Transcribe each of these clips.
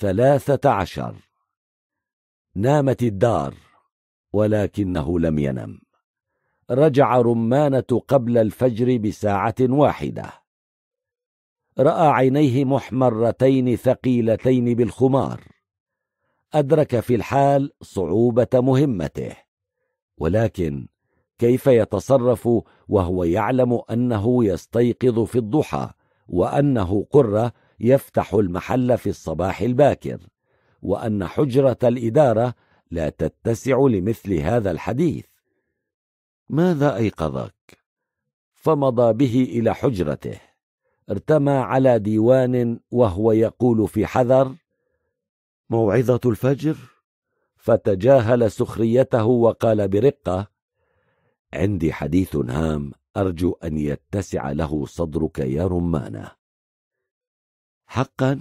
ثلاثة عشر نامت الدار ولكنه لم ينم رجع رمانة قبل الفجر بساعة واحدة رأى عينيه محمرتين ثقيلتين بالخمار أدرك في الحال صعوبة مهمته ولكن كيف يتصرف وهو يعلم أنه يستيقظ في الضحى وأنه قرة يفتح المحل في الصباح الباكر وأن حجرة الإدارة لا تتسع لمثل هذا الحديث ماذا أيقظك؟ فمضى به إلى حجرته ارتمى على ديوان وهو يقول في حذر موعظة الفجر فتجاهل سخريته وقال برقة عندي حديث هام أرجو أن يتسع له صدرك يا رمانه حقا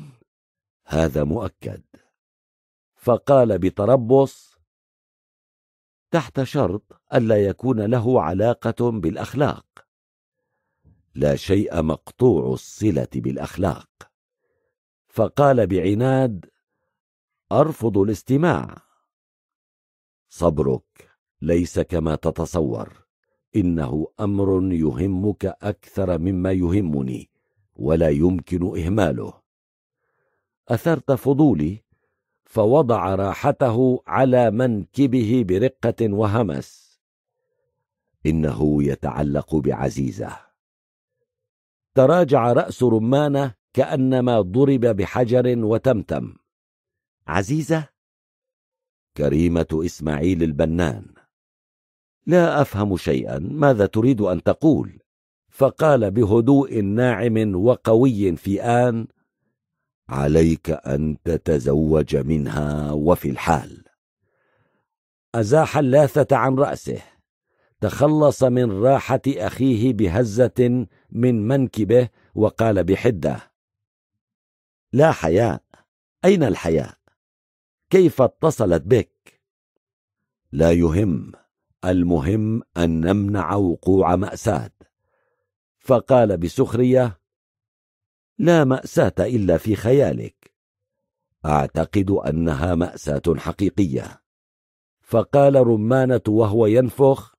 هذا مؤكد فقال بتربص تحت شرط الا يكون له علاقه بالاخلاق لا شيء مقطوع الصله بالاخلاق فقال بعناد ارفض الاستماع صبرك ليس كما تتصور انه امر يهمك اكثر مما يهمني ولا يمكن اهماله اثرت فضولي فوضع راحته على منكبه برقه وهمس انه يتعلق بعزيزه تراجع راس رمانه كانما ضرب بحجر وتمتم عزيزه كريمه اسماعيل البنان لا افهم شيئا ماذا تريد ان تقول فقال بهدوء ناعم وقوي في ان عليك أن تتزوج منها وفي الحال أزاح اللاثة عن رأسه تخلص من راحة أخيه بهزة من منكبه وقال بحدة لا حياء أين الحياء؟ كيف اتصلت بك؟ لا يهم المهم أن نمنع وقوع مأساة فقال بسخرية لا ماساه الا في خيالك اعتقد انها ماساه حقيقيه فقال رمانه وهو ينفخ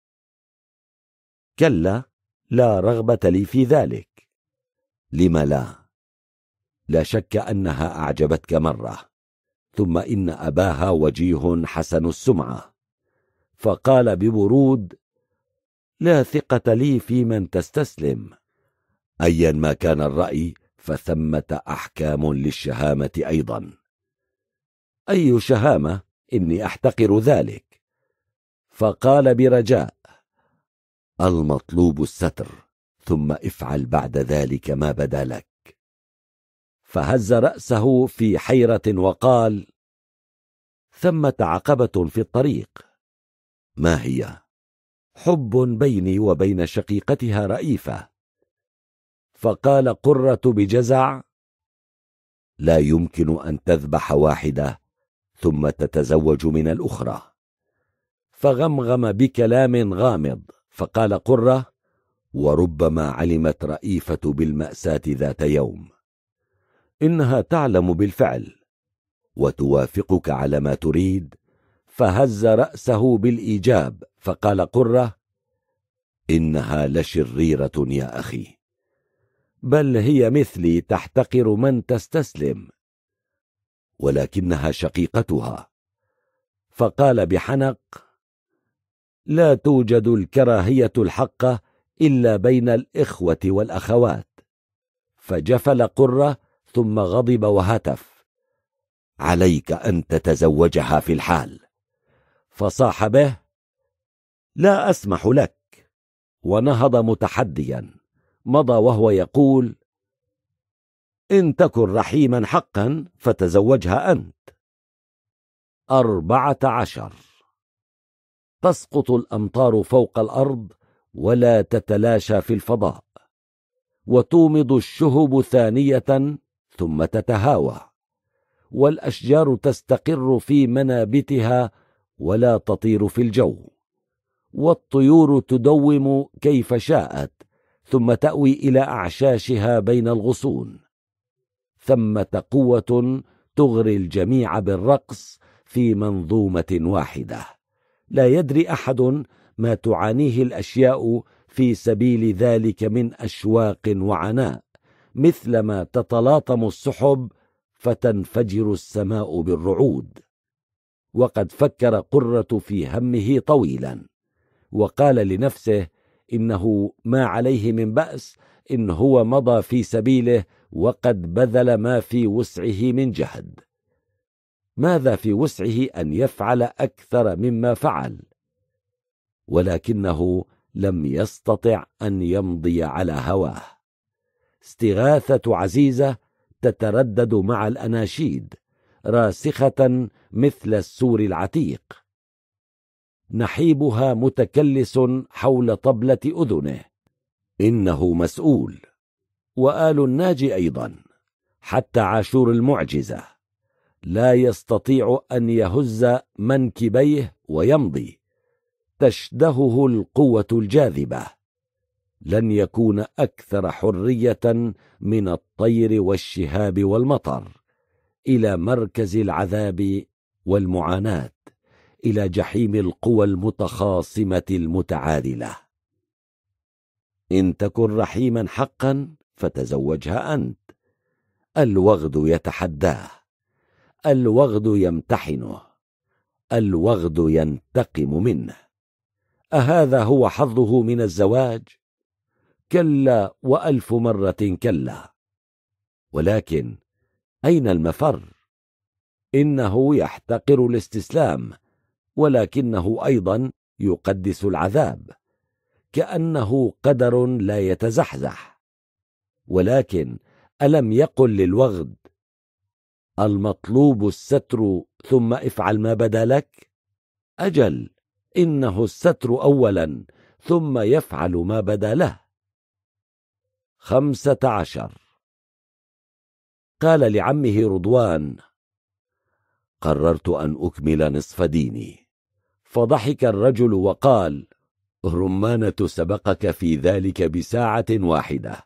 كلا لا رغبه لي في ذلك لم لا لا شك انها اعجبتك مره ثم ان اباها وجيه حسن السمعه فقال ببرود لا ثقه لي في من تستسلم ايا ما كان الراي فثمه احكام للشهامه ايضا اي شهامه اني احتقر ذلك فقال برجاء المطلوب الستر ثم افعل بعد ذلك ما بدا لك فهز راسه في حيره وقال ثمه عقبه في الطريق ما هي حب بيني وبين شقيقتها رئيفه فقال قرة بجزع لا يمكن أن تذبح واحدة ثم تتزوج من الأخرى فغمغم بكلام غامض فقال قرة وربما علمت رئيفة بالمأساة ذات يوم إنها تعلم بالفعل وتوافقك على ما تريد فهز رأسه بالإيجاب فقال قرة إنها لشريرة يا أخي بل هي مثلي تحتقر من تستسلم ولكنها شقيقتها فقال بحنق لا توجد الكراهيه الحقه الا بين الاخوه والاخوات فجفل قره ثم غضب وهتف عليك ان تتزوجها في الحال فصاح به لا اسمح لك ونهض متحديا مضى وهو يقول إن تكن رحيما حقا فتزوجها أنت أربعة عشر تسقط الأمطار فوق الأرض ولا تتلاشى في الفضاء وتومض الشهب ثانية ثم تتهاوى والأشجار تستقر في منابتها ولا تطير في الجو والطيور تدوم كيف شاءت ثم تأوي إلى أعشاشها بين الغصون ثمة قوة تغري الجميع بالرقص في منظومة واحدة لا يدري أحد ما تعانيه الأشياء في سبيل ذلك من أشواق وعناء مثلما تتلاطم السحب فتنفجر السماء بالرعود وقد فكر قرة في همه طويلا وقال لنفسه انه ما عليه من باس ان هو مضى في سبيله وقد بذل ما في وسعه من جهد ماذا في وسعه ان يفعل اكثر مما فعل ولكنه لم يستطع ان يمضي على هواه استغاثه عزيزه تتردد مع الاناشيد راسخه مثل السور العتيق نحيبها متكلس حول طبلة أذنه إنه مسؤول وآل الناجي أيضا حتى عاشور المعجزة لا يستطيع أن يهز منكبيه ويمضي تشدهه القوة الجاذبة لن يكون أكثر حرية من الطير والشهاب والمطر إلى مركز العذاب والمعاناة الى جحيم القوى المتخاصمه المتعادله ان تكن رحيما حقا فتزوجها انت الوغد يتحداه الوغد يمتحنه الوغد ينتقم منه اهذا هو حظه من الزواج كلا والف مره كلا ولكن اين المفر انه يحتقر الاستسلام ولكنه ايضا يقدس العذاب كانه قدر لا يتزحزح ولكن الم يقل للوغد المطلوب الستر ثم افعل ما بدا لك اجل انه الستر اولا ثم يفعل ما بدا له خمسه عشر قال لعمه رضوان قررت أن أكمل نصف ديني فضحك الرجل وقال رمانة سبقك في ذلك بساعة واحدة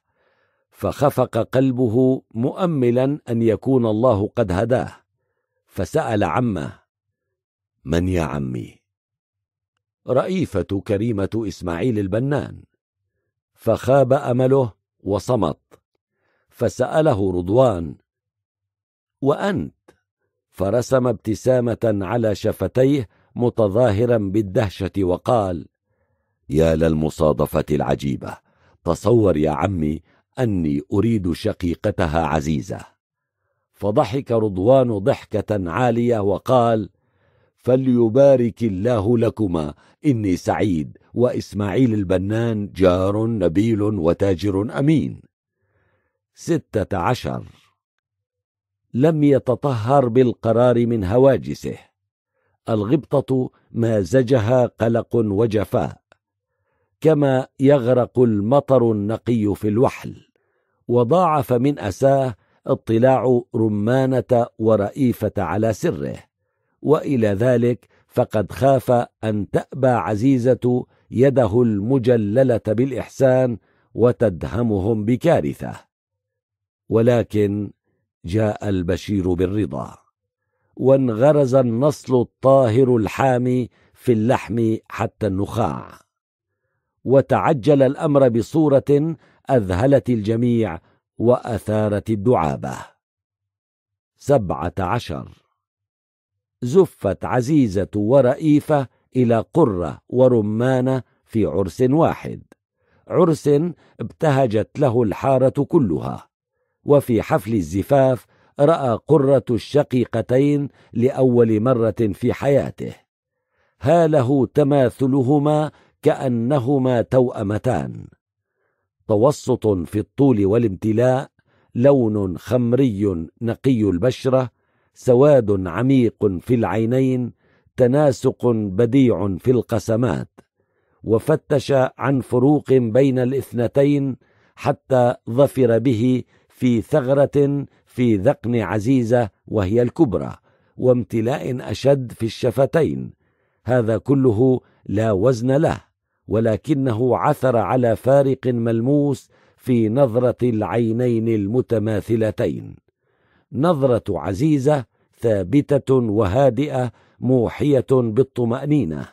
فخفق قلبه مؤملا أن يكون الله قد هداه فسأل عمه من يا عمي رئيفة كريمة إسماعيل البنان فخاب أمله وصمت فسأله رضوان وأنت فرسم ابتسامه على شفتيه متظاهرا بالدهشه وقال يا للمصادفه العجيبه تصور يا عمي اني اريد شقيقتها عزيزه فضحك رضوان ضحكه عاليه وقال فليبارك الله لكما اني سعيد واسماعيل البنان جار نبيل وتاجر امين سته عشر لم يتطهر بالقرار من هواجسه الغبطة مازجها قلق وجفاء كما يغرق المطر النقي في الوحل وضاعف من أساه اطلاع رمانة ورئيفة على سره وإلى ذلك فقد خاف أن تأبى عزيزة يده المجللة بالإحسان وتدهمهم بكارثة ولكن جاء البشير بالرضا وانغرز النصل الطاهر الحامي في اللحم حتى النخاع وتعجل الامر بصوره اذهلت الجميع واثارت الدعابه سبعه عشر زفت عزيزه ورئيفه الى قره ورمانه في عرس واحد عرس ابتهجت له الحاره كلها وفي حفل الزفاف راى قره الشقيقتين لاول مره في حياته هاله تماثلهما كانهما توامتان توسط في الطول والامتلاء لون خمري نقي البشره سواد عميق في العينين تناسق بديع في القسمات وفتش عن فروق بين الاثنتين حتى ظفر به في ثغرة في ذقن عزيزة وهي الكبرى وامتلاء أشد في الشفتين هذا كله لا وزن له ولكنه عثر على فارق ملموس في نظرة العينين المتماثلتين نظرة عزيزة ثابتة وهادئة موحية بالطمأنينة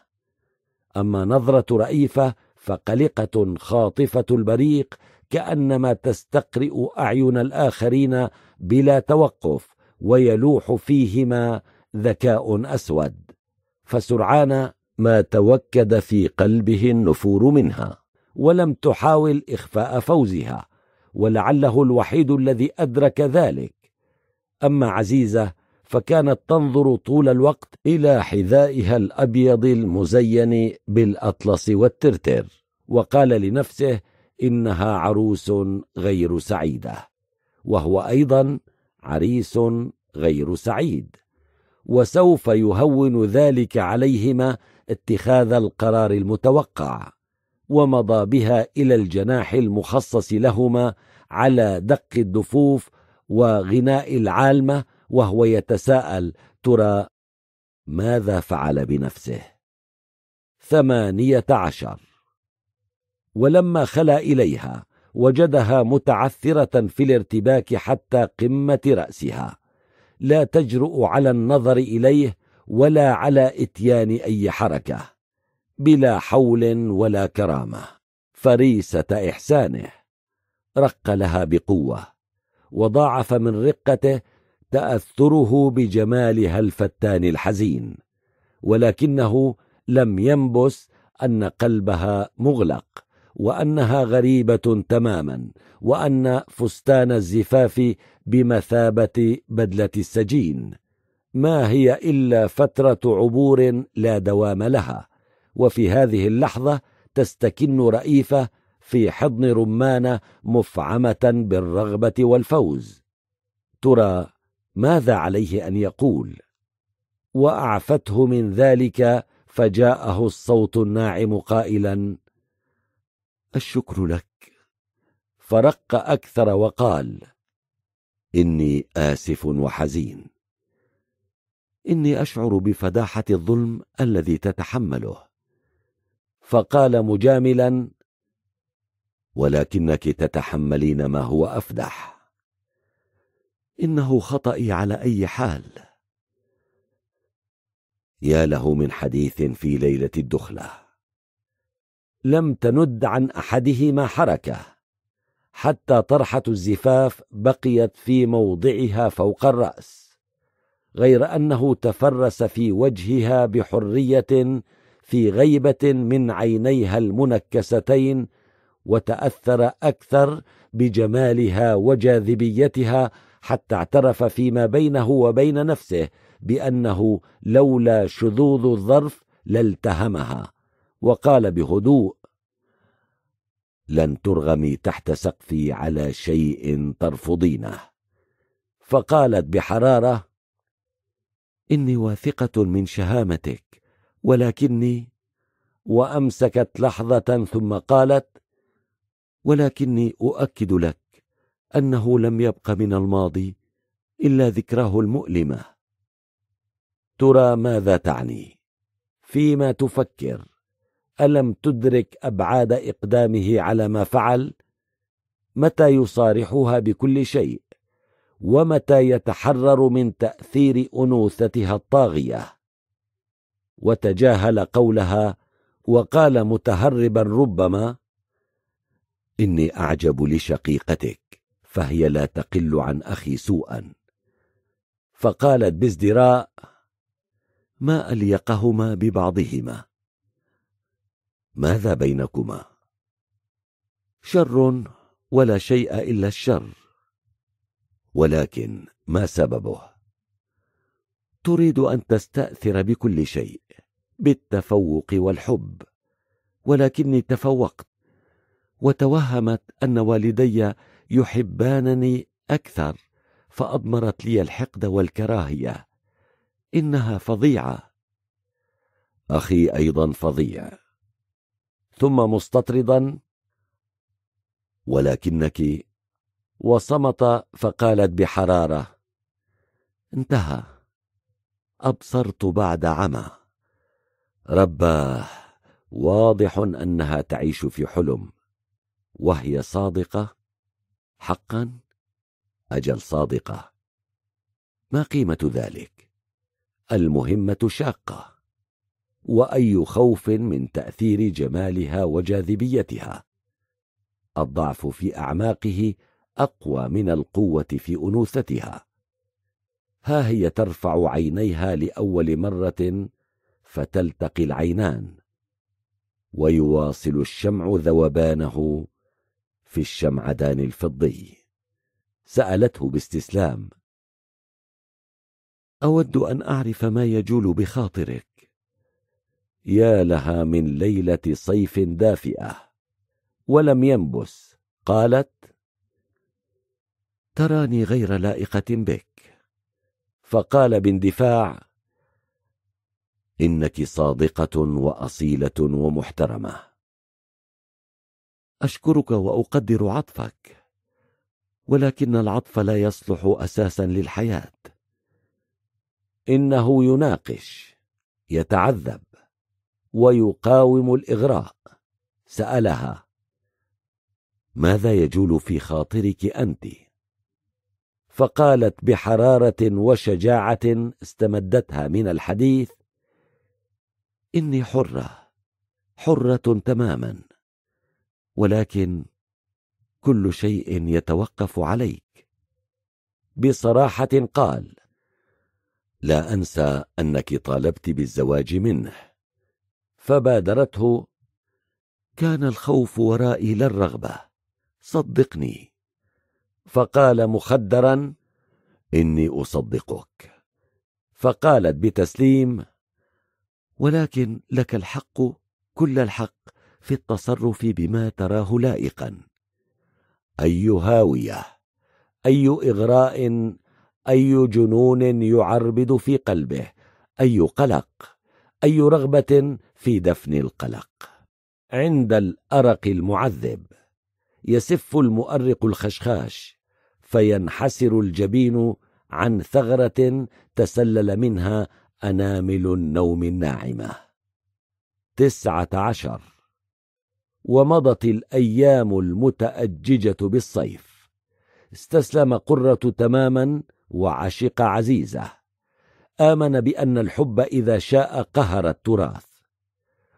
أما نظرة رئيفة فقلقة خاطفة البريق كانما تستقرئ اعين الاخرين بلا توقف ويلوح فيهما ذكاء اسود فسرعان ما توكد في قلبه النفور منها ولم تحاول اخفاء فوزها ولعله الوحيد الذي ادرك ذلك اما عزيزه فكانت تنظر طول الوقت الى حذائها الابيض المزين بالاطلس والترتر وقال لنفسه إنها عروس غير سعيدة وهو أيضا عريس غير سعيد وسوف يهون ذلك عليهما اتخاذ القرار المتوقع ومضى بها إلى الجناح المخصص لهما على دق الدفوف وغناء العالمة وهو يتساءل ترى ماذا فعل بنفسه ثمانية عشر ولما خلا إليها وجدها متعثرة في الارتباك حتى قمة رأسها لا تجرؤ على النظر إليه ولا على إتيان أي حركة بلا حول ولا كرامة فريسة إحسانه رق لها بقوة وضاعف من رقته تأثره بجمالها الفتان الحزين ولكنه لم ينبس أن قلبها مغلق وانها غريبه تماما وان فستان الزفاف بمثابه بدله السجين ما هي الا فتره عبور لا دوام لها وفي هذه اللحظه تستكن رئيفه في حضن رمانه مفعمه بالرغبه والفوز ترى ماذا عليه ان يقول واعفته من ذلك فجاءه الصوت الناعم قائلا الشكر لك فرق اكثر وقال اني اسف وحزين اني اشعر بفداحه الظلم الذي تتحمله فقال مجاملا ولكنك تتحملين ما هو افدح انه خطئي على اي حال يا له من حديث في ليله الدخله لم تند عن احدهما حركه حتى طرحه الزفاف بقيت في موضعها فوق الراس غير انه تفرس في وجهها بحريه في غيبه من عينيها المنكستين وتاثر اكثر بجمالها وجاذبيتها حتى اعترف فيما بينه وبين نفسه بانه لولا شذوذ الظرف لالتهمها وقال بهدوء لن ترغمي تحت سقفي على شيء ترفضينه فقالت بحراره اني واثقه من شهامتك ولكني وامسكت لحظه ثم قالت ولكني اؤكد لك انه لم يبق من الماضي الا ذكراه المؤلمه ترى ماذا تعني فيما تفكر الم تدرك ابعاد اقدامه على ما فعل متى يصارحها بكل شيء ومتى يتحرر من تاثير انوثتها الطاغيه وتجاهل قولها وقال متهربا ربما اني اعجب لشقيقتك فهي لا تقل عن اخي سوءا فقالت بازدراء ما اليقهما ببعضهما ماذا بينكما شر ولا شيء الا الشر ولكن ما سببه تريد ان تستاثر بكل شيء بالتفوق والحب ولكني تفوقت وتوهمت ان والدي يحبانني اكثر فاضمرت لي الحقد والكراهيه انها فظيعه اخي ايضا فظيع ثم مستطردا ولكنك وصمت فقالت بحراره انتهى ابصرت بعد عمى رباه واضح انها تعيش في حلم وهي صادقه حقا اجل صادقه ما قيمه ذلك المهمه شاقه واي خوف من تاثير جمالها وجاذبيتها الضعف في اعماقه اقوى من القوه في انوثتها ها هي ترفع عينيها لاول مره فتلتقي العينان ويواصل الشمع ذوبانه في الشمعدان الفضي سالته باستسلام اود ان اعرف ما يجول بخاطرك يا لها من ليله صيف دافئه ولم ينبس قالت تراني غير لائقه بك فقال باندفاع انك صادقه واصيله ومحترمه اشكرك واقدر عطفك ولكن العطف لا يصلح اساسا للحياه انه يناقش يتعذب ويقاوم الإغراء سألها ماذا يجول في خاطرك أنت؟ فقالت بحرارة وشجاعة استمدتها من الحديث إني حرة حرة تماما ولكن كل شيء يتوقف عليك بصراحة قال لا أنسى أنك طالبت بالزواج منه فبادرته كان الخوف ورائي لا الرغبه صدقني فقال مخدرا اني اصدقك فقالت بتسليم ولكن لك الحق كل الحق في التصرف بما تراه لائقا اي هاويه اي اغراء اي جنون يعربد في قلبه اي قلق اي رغبه في دفن القلق عند الارق المعذب يسف المؤرق الخشخاش فينحسر الجبين عن ثغره تسلل منها انامل النوم الناعمه تسعه عشر ومضت الايام المتاججه بالصيف استسلم قره تماما وعشق عزيزه امن بان الحب اذا شاء قهر التراث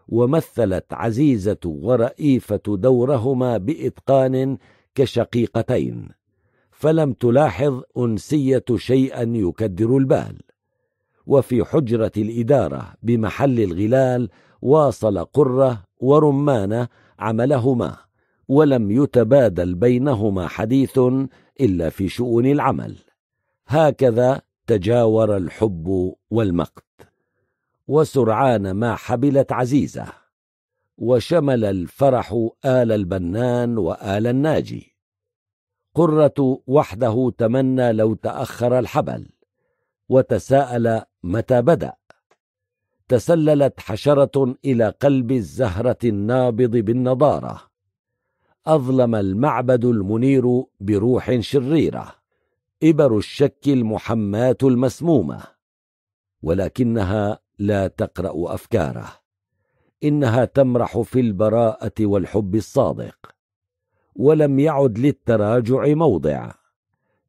ومثلت عزيزه ورئيفه دورهما باتقان كشقيقتين فلم تلاحظ انسيه شيئا يكدر البال وفي حجره الاداره بمحل الغلال واصل قره ورمانه عملهما ولم يتبادل بينهما حديث الا في شؤون العمل هكذا تجاور الحب والمقت وسرعان ما حبلت عزيزة وشمل الفرح آل البنان وآل الناجي قرة وحده تمنى لو تأخر الحبل وتساءل متى بدأ تسللت حشرة إلى قلب الزهرة النابض بالنضارة أظلم المعبد المنير بروح شريره إبر الشك المحماة المسمومة ولكنها لا تقرأ أفكاره إنها تمرح في البراءة والحب الصادق ولم يعد للتراجع موضع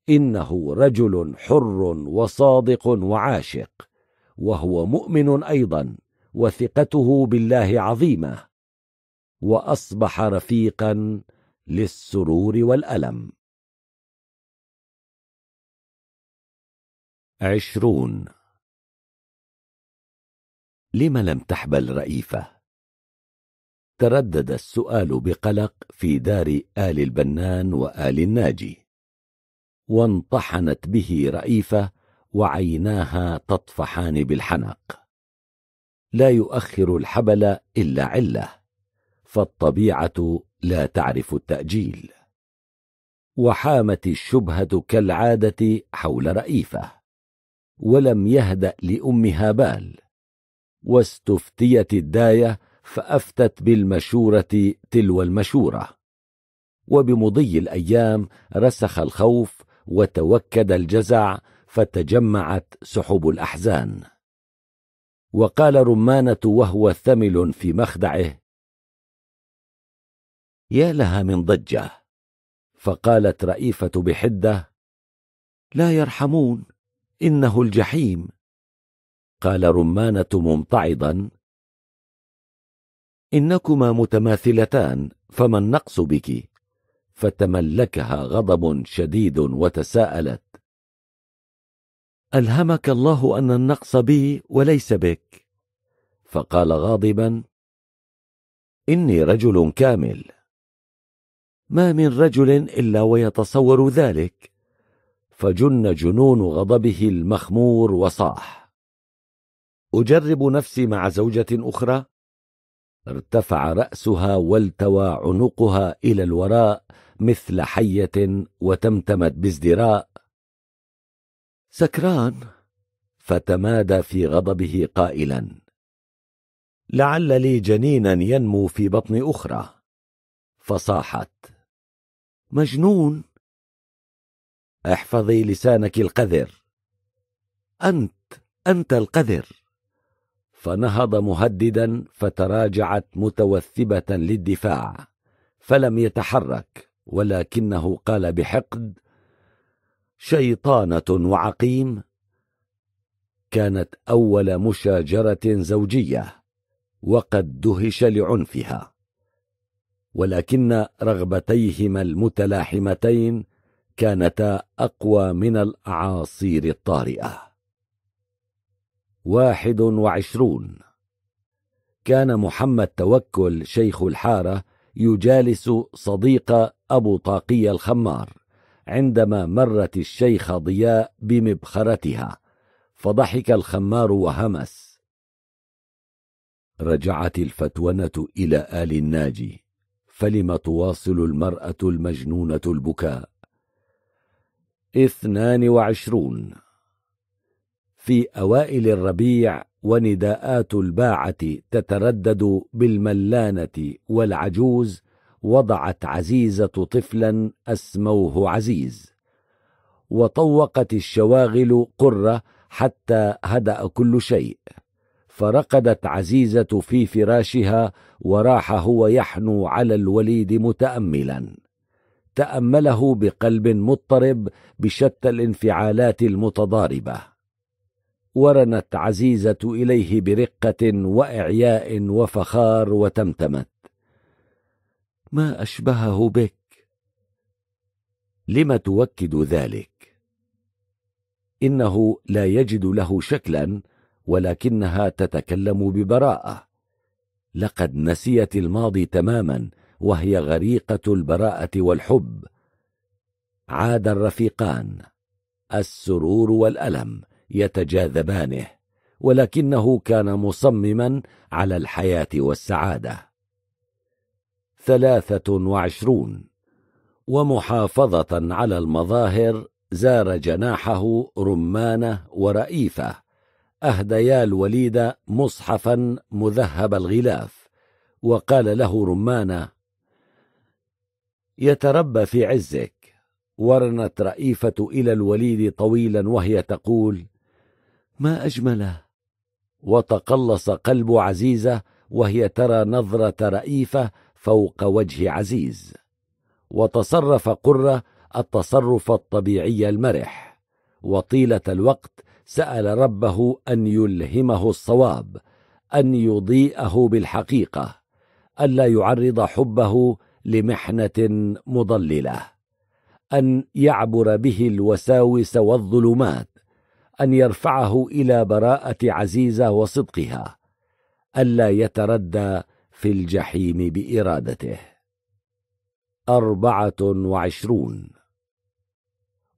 إنه رجل حر وصادق وعاشق وهو مؤمن أيضا وثقته بالله عظيمة وأصبح رفيقا للسرور والألم عشرون لم لم تحبل رئيفة؟ تردد السؤال بقلق في دار آل البنان وآل الناجي وانطحنت به رئيفة وعيناها تطفحان بالحنق لا يؤخر الحبل إلا علة فالطبيعة لا تعرف التأجيل وحامت الشبهة كالعادة حول رئيفه ولم يهدأ لأمها بال واستفتيت الداية فأفتت بالمشورة تلو المشورة وبمضي الأيام رسخ الخوف وتوكد الجزع فتجمعت سحب الأحزان وقال رمانة وهو ثمل في مخدعه يا لها من ضجة فقالت رئيفة بحدة لا يرحمون انه الجحيم قال رمانه ممتعضا انكما متماثلتان فما النقص بك فتملكها غضب شديد وتساءلت الهمك الله ان النقص بي وليس بك فقال غاضبا اني رجل كامل ما من رجل الا ويتصور ذلك فجن جنون غضبه المخمور وصاح اجرب نفسي مع زوجه اخرى ارتفع راسها والتوى عنقها الى الوراء مثل حيه وتمتمت بازدراء سكران فتمادى في غضبه قائلا لعل لي جنينا ينمو في بطن اخرى فصاحت مجنون احفظي لسانك القذر انت انت القذر فنهض مهددا فتراجعت متوثبه للدفاع فلم يتحرك ولكنه قال بحقد شيطانه وعقيم كانت اول مشاجره زوجيه وقد دهش لعنفها ولكن رغبتيهما المتلاحمتين كانتا أقوى من الأعاصير الطارئة واحد وعشرون كان محمد توكل شيخ الحارة يجالس صديق أبو طاقية الخمار عندما مرت الشيخ ضياء بمبخرتها فضحك الخمار وهمس رجعت الفتونة إلى آل الناجي فلم تواصل المرأة المجنونة البكاء اثنان وعشرون في أوائل الربيع ونداءات الباعة تتردد بالملانة والعجوز وضعت عزيزة طفلا أسموه عزيز وطوقت الشواغل قرة حتى هدأ كل شيء فرقدت عزيزة في فراشها وراح هو يحنو على الوليد متأملاً تامله بقلب مضطرب بشتى الانفعالات المتضاربه ورنت عزيزه اليه برقه واعياء وفخار وتمتمت ما اشبهه بك لم تؤكد ذلك انه لا يجد له شكلا ولكنها تتكلم ببراءه لقد نسيت الماضي تماما وهي غريقه البراءه والحب عاد الرفيقان السرور والالم يتجاذبانه ولكنه كان مصمما على الحياه والسعاده ثلاثه وعشرون ومحافظه على المظاهر زار جناحه رمانه ورئيفة أهديا الوليد مصحفا مذهب الغلاف وقال له رمانة يتربى في عزك ورنت رئيفة إلى الوليد طويلا وهي تقول ما أجمله وتقلص قلب عزيزة وهي ترى نظرة رئيفة فوق وجه عزيز وتصرف قرة التصرف الطبيعي المرح وطيلة الوقت سأل ربه أن يلهمه الصواب أن يضيئه بالحقيقة ألا يعرض حبه لمحنه مضلله ان يعبر به الوساوس والظلمات ان يرفعه الى براءه عزيزه وصدقها الا يتردى في الجحيم بارادته اربعه وعشرون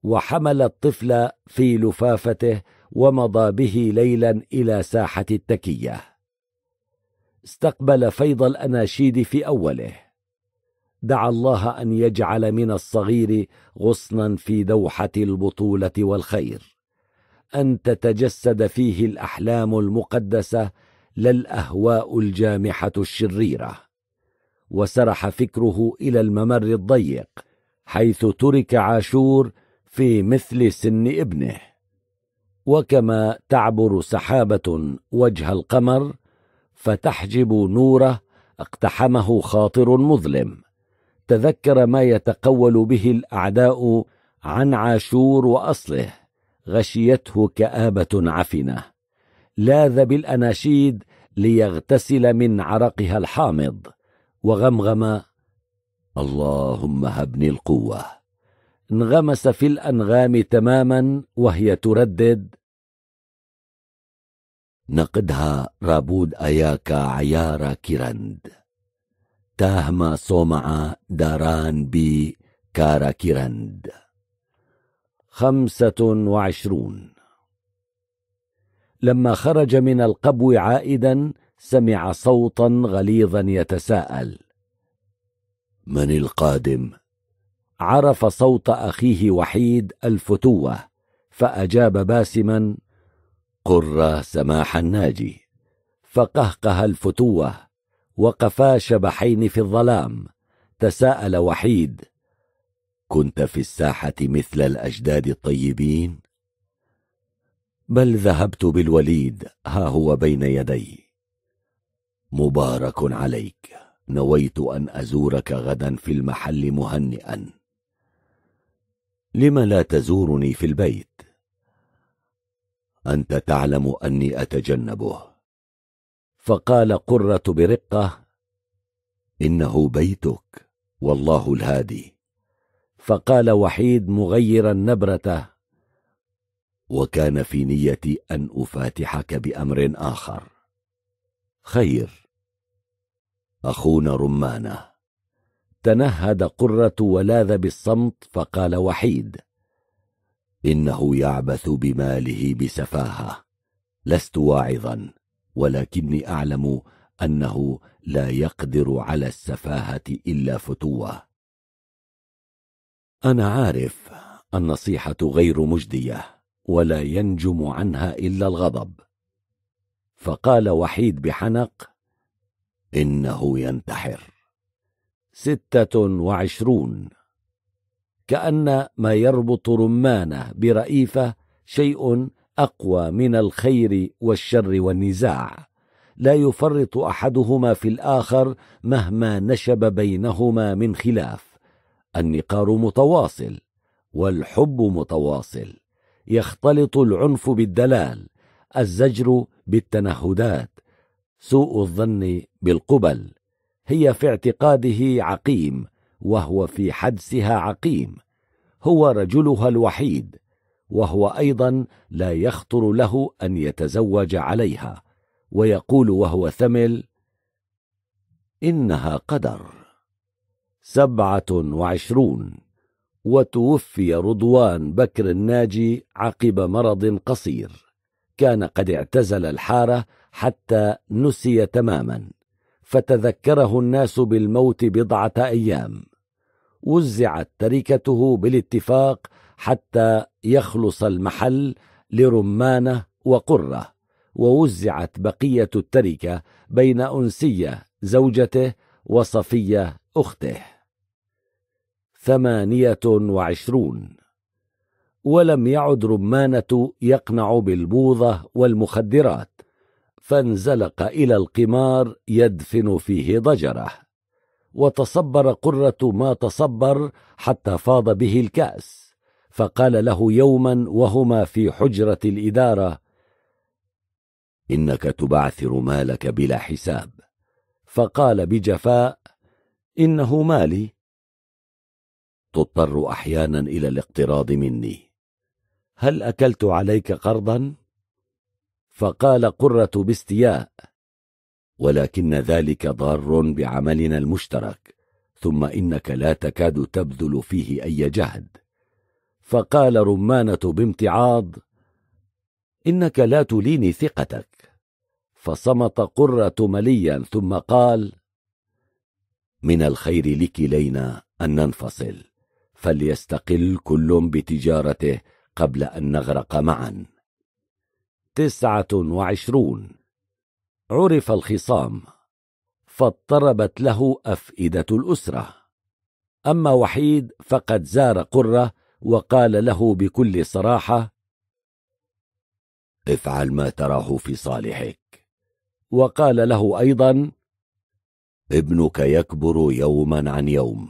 وحمل الطفل في لفافته ومضى به ليلا الى ساحه التكيه استقبل فيض الاناشيد في اوله دعا الله أن يجعل من الصغير غصنا في دوحة البطولة والخير أن تتجسد فيه الأحلام المقدسة لا الأهواء الجامحة الشريرة وسرح فكره إلى الممر الضيق حيث ترك عاشور في مثل سن ابنه وكما تعبر سحابة وجه القمر فتحجب نوره اقتحمه خاطر مظلم تذكر ما يتقول به الاعداء عن عاشور واصله غشيته كابه عفنه لاذ بالاناشيد ليغتسل من عرقها الحامض وغمغم اللهم هبني القوه انغمس في الانغام تماما وهي تردد نقدها رابود اياكا عيارا كيرند تاهما صومعا داران بي كيرند خمسة وعشرون لما خرج من القبو عائدا سمع صوتا غليظا يتساءل من القادم عرف صوت اخيه وحيد الفتوه فاجاب باسما قر سماح الناجي فقهقه الفتوه وقفا شبحين في الظلام تساءل وحيد كنت في الساحة مثل الأجداد الطيبين؟ بل ذهبت بالوليد ها هو بين يدي مبارك عليك نويت أن أزورك غدا في المحل مهنئا لم لا تزورني في البيت أنت تعلم أني أتجنبه فقال قرة برقة إنه بيتك والله الهادي فقال وحيد مغيرا نبرته وكان في نيتي أن أفاتحك بأمر آخر خير أخونا رمانة تنهد قرة ولاذ بالصمت فقال وحيد إنه يعبث بماله بسفاهة لست واعظا ولكني أعلم أنه لا يقدر على السفاهة إلا فتوة أنا عارف النصيحة غير مجدية ولا ينجم عنها إلا الغضب فقال وحيد بحنق إنه ينتحر ستة وعشرون كأن ما يربط رمانه برئيفه شيء اقوى من الخير والشر والنزاع لا يفرط احدهما في الاخر مهما نشب بينهما من خلاف النقار متواصل والحب متواصل يختلط العنف بالدلال الزجر بالتنهدات سوء الظن بالقبل هي في اعتقاده عقيم وهو في حدسها عقيم هو رجلها الوحيد وهو أيضا لا يخطر له أن يتزوج عليها ويقول وهو ثمل إنها قدر سبعة وعشرون وتوفي رضوان بكر الناجي عقب مرض قصير كان قد اعتزل الحارة حتى نسي تماما فتذكره الناس بالموت بضعة أيام وزعت تركته بالاتفاق حتى يخلص المحل لرمانه وقره ووزعت بقيه التركه بين انسيه زوجته وصفيه اخته ثمانيه وعشرون ولم يعد رمانه يقنع بالبوظه والمخدرات فانزلق الى القمار يدفن فيه ضجره وتصبر قره ما تصبر حتى فاض به الكاس فقال له يوما وهما في حجرة الإدارة إنك تبعثر مالك بلا حساب فقال بجفاء إنه مالي تضطر أحيانا إلى الاقتراض مني هل أكلت عليك قرضا؟ فقال قرة باستياء ولكن ذلك ضار بعملنا المشترك ثم إنك لا تكاد تبذل فيه أي جهد فقال رمانة بامتعاض إنك لا تليني ثقتك فصمت قرة مليا ثم قال من الخير لكلينا أن ننفصل فليستقل كل بتجارته قبل أن نغرق معا تسعة وعشرون عرف الخصام فاضطربت له أفئدة الأسرة أما وحيد فقد زار قرة وقال له بكل صراحة افعل ما تراه في صالحك وقال له أيضا ابنك يكبر يوما عن يوم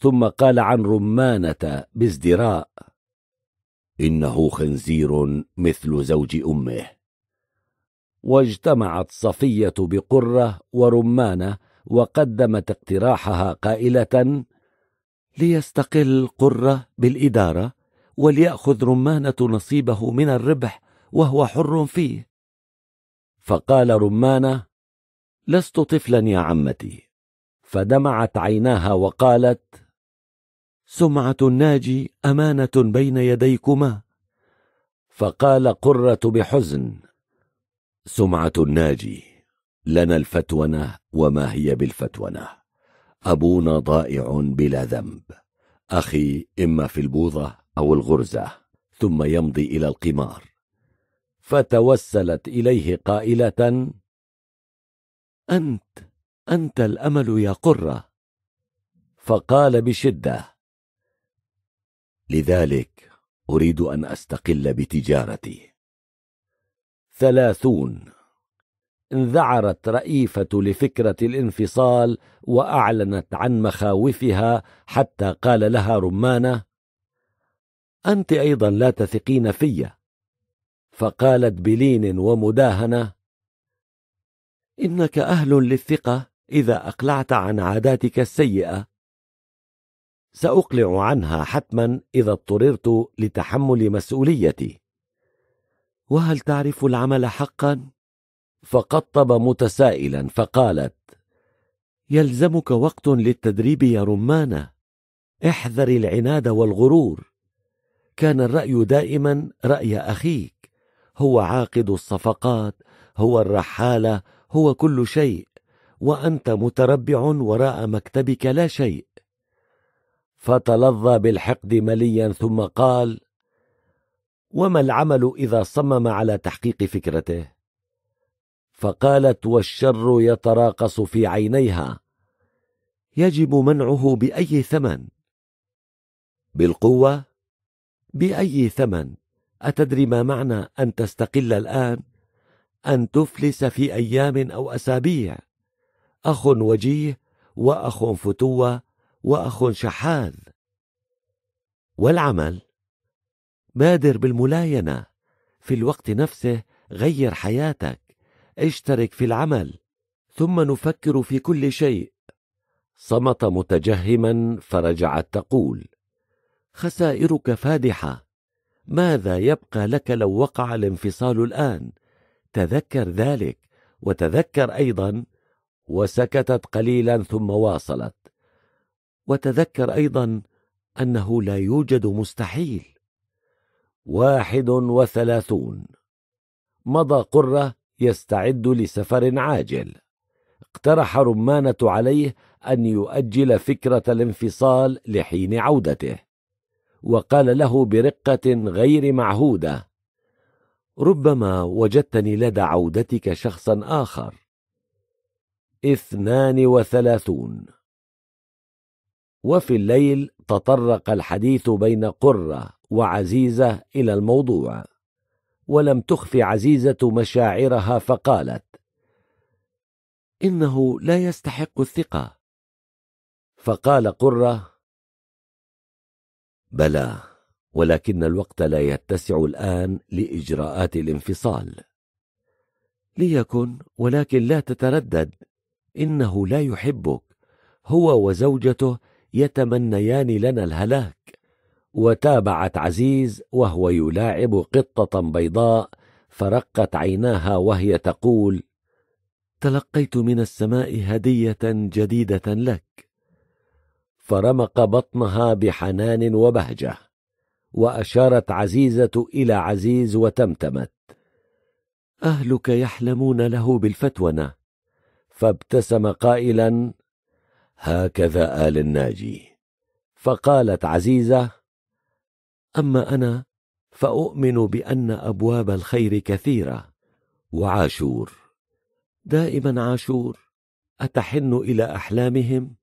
ثم قال عن رمانة بازدراء إنه خنزير مثل زوج أمه واجتمعت صفية بقرة ورمانة وقدمت اقتراحها قائلة ليستقل قرة بالإدارة وليأخذ رمانة نصيبه من الربح وهو حر فيه فقال رمانة لست طفلا يا عمتي فدمعت عيناها وقالت سمعة الناجي أمانة بين يديكما فقال قرة بحزن سمعة الناجي لنا الفتونة وما هي بالفتونة أبونا ضائع بلا ذنب أخي إما في البوظة أو الغرزة ثم يمضي إلى القمار فتوسلت إليه قائلة أنت أنت الأمل يا قرة فقال بشدة لذلك أريد أن أستقل بتجارتي ثلاثون انذعرت رئيفة لفكرة الانفصال وأعلنت عن مخاوفها حتى قال لها رمانة: أنت أيضا لا تثقين في فقالت بلين ومداهنة: إنك أهل للثقة إذا أقلعت عن عاداتك السيئة. سأقلع عنها حتما إذا اضطررت لتحمل مسؤوليتي. وهل تعرف العمل حقا؟ فقطب متسائلا فقالت يلزمك وقت للتدريب يا رمانه احذر العناد والغرور كان الراي دائما راي اخيك هو عاقد الصفقات هو الرحاله هو كل شيء وانت متربع وراء مكتبك لا شيء فتلظى بالحقد مليا ثم قال وما العمل اذا صمم على تحقيق فكرته فقالت والشر يتراقص في عينيها يجب منعه باي ثمن بالقوه باي ثمن اتدري ما معنى ان تستقل الان ان تفلس في ايام او اسابيع اخ وجيه واخ فتوه واخ شحاذ والعمل بادر بالملاينه في الوقت نفسه غير حياتك اشترك في العمل ثم نفكر في كل شيء صمت متجهما فرجعت تقول خسائرك فادحه ماذا يبقى لك لو وقع الانفصال الان تذكر ذلك وتذكر ايضا وسكتت قليلا ثم واصلت وتذكر ايضا انه لا يوجد مستحيل واحد وثلاثون مضى قره يستعد لسفر عاجل اقترح رمانة عليه أن يؤجل فكرة الانفصال لحين عودته وقال له برقة غير معهودة ربما وجدتني لدى عودتك شخصا آخر اثنان وثلاثون وفي الليل تطرق الحديث بين قرة وعزيزة إلى الموضوع ولم تخف عزيزة مشاعرها فقالت إنه لا يستحق الثقة فقال قرة بلى ولكن الوقت لا يتسع الآن لإجراءات الانفصال ليكن ولكن لا تتردد إنه لا يحبك هو وزوجته يتمنيان لنا الهلاك وتابعت عزيز وهو يلاعب قطة بيضاء فرقت عيناها وهي تقول تلقيت من السماء هدية جديدة لك فرمق بطنها بحنان وبهجة وأشارت عزيزة إلى عزيز وتمتمت أهلك يحلمون له بالفتونة فابتسم قائلا هكذا آل الناجي فقالت عزيزه اما انا فاؤمن بان ابواب الخير كثيره وعاشور دائما عاشور اتحن الى احلامهم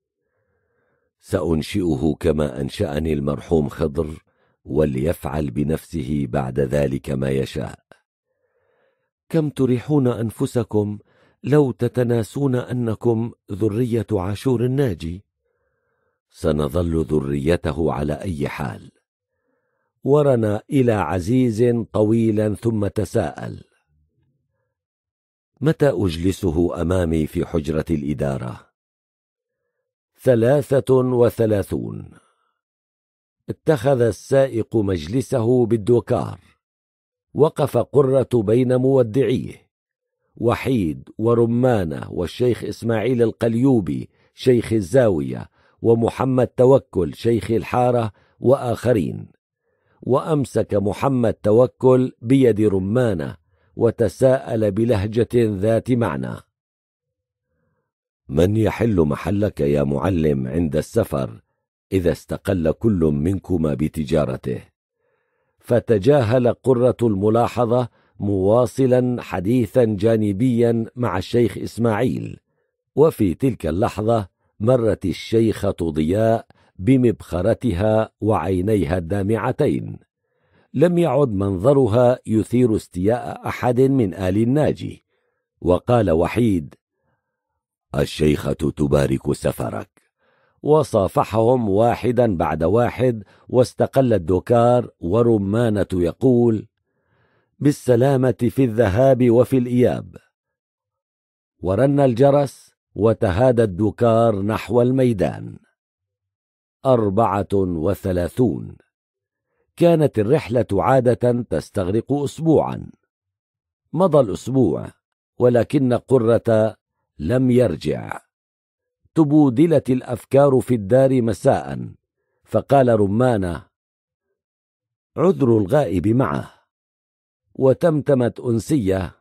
سانشئه كما انشاني المرحوم خضر وليفعل بنفسه بعد ذلك ما يشاء كم تريحون انفسكم لو تتناسون انكم ذريه عاشور الناجي سنظل ذريته على اي حال ورنا إلى عزيز طويلا ثم تساءل متى أجلسه أمامي في حجرة الإدارة؟ ثلاثة وثلاثون اتخذ السائق مجلسه بالدوكار وقف قرة بين مودعيه وحيد ورمانة والشيخ إسماعيل القليوبي شيخ الزاوية ومحمد توكل شيخ الحارة وآخرين وأمسك محمد توكل بيد رمانة وتساءل بلهجة ذات معنى من يحل محلك يا معلم عند السفر إذا استقل كل منكما بتجارته فتجاهل قرة الملاحظة مواصلا حديثا جانبيا مع الشيخ إسماعيل وفي تلك اللحظة مرت الشيخة ضياء بمبخرتها وعينيها الدامعتين لم يعد منظرها يثير استياء احد من ال الناجي وقال وحيد الشيخه تبارك سفرك وصافحهم واحدا بعد واحد واستقل الدكار ورمانه يقول بالسلامه في الذهاب وفي الاياب ورن الجرس وتهادى الدكار نحو الميدان أربعة وثلاثون كانت الرحلة عادة تستغرق أسبوعا مضى الأسبوع ولكن قرة لم يرجع تبودلت الأفكار في الدار مساء فقال رمانة عذر الغائب معه وتمتمت أنسية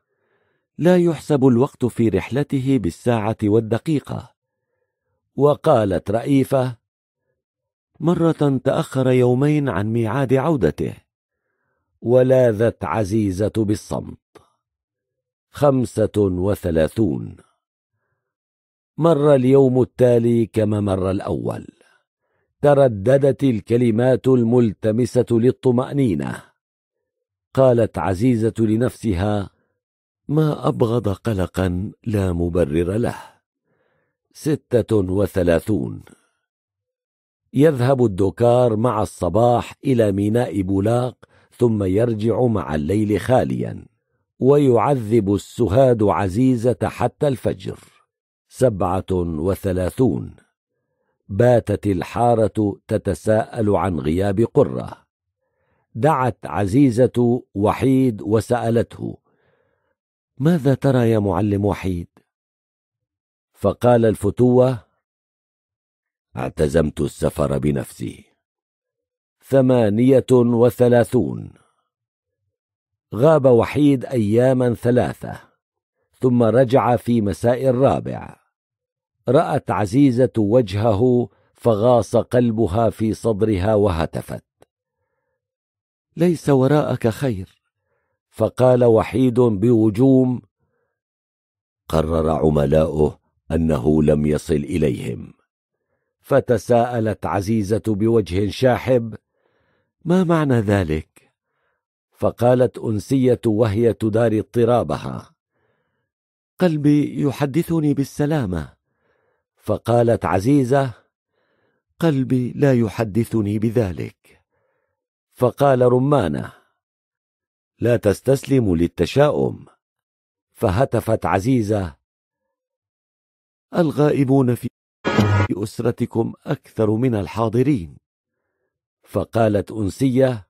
لا يحسب الوقت في رحلته بالساعة والدقيقة وقالت رئيفة مرة تأخر يومين عن ميعاد عودته ولاذت عزيزة بالصمت خمسة وثلاثون مر اليوم التالي كما مر الأول ترددت الكلمات الملتمسة للطمأنينة قالت عزيزة لنفسها ما أبغض قلقا لا مبرر له ستة وثلاثون يذهب الدكار مع الصباح إلى ميناء بولاق ثم يرجع مع الليل خاليا ويعذب السهاد عزيزة حتى الفجر سبعة وثلاثون باتت الحارة تتساءل عن غياب قرة دعت عزيزة وحيد وسألته ماذا ترى يا معلم وحيد؟ فقال الفتوة اعتزمت السفر بنفسي ثمانية وثلاثون غاب وحيد أياما ثلاثة ثم رجع في مساء الرابع رأت عزيزة وجهه فغاص قلبها في صدرها وهتفت ليس وراءك خير فقال وحيد بوجوم قرر عملاؤه أنه لم يصل إليهم فتساءلت عزيزه بوجه شاحب ما معنى ذلك فقالت انسيه وهي تداري اضطرابها قلبي يحدثني بالسلامه فقالت عزيزه قلبي لا يحدثني بذلك فقال رمانه لا تستسلم للتشاؤم فهتفت عزيزه الغائبون في أسرتكم أكثر من الحاضرين فقالت أنسية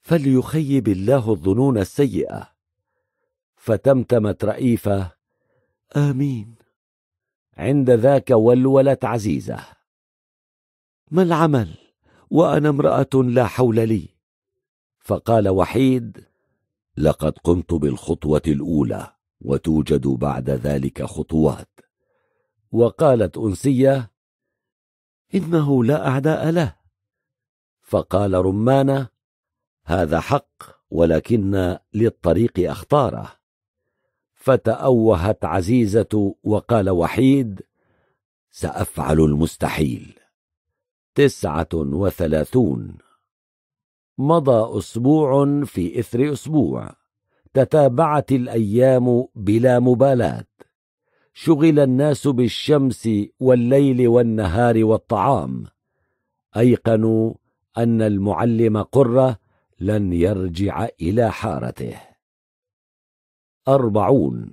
فليخيب الله الظنون السيئة فتمتمت رئيفة آمين عند ذاك ولولت عزيزة ما العمل وأنا امرأة لا حول لي فقال وحيد لقد قمت بالخطوة الأولى وتوجد بعد ذلك خطوات وقالت أنسية إنه لا أعداء له فقال رمانة هذا حق ولكن للطريق أخطاره فتأوهت عزيزة وقال وحيد سأفعل المستحيل تسعة وثلاثون مضى أسبوع في إثر أسبوع تتابعت الأيام بلا مبالاة شغل الناس بالشمس والليل والنهار والطعام ايقنوا ان المعلم قره لن يرجع الى حارته اربعون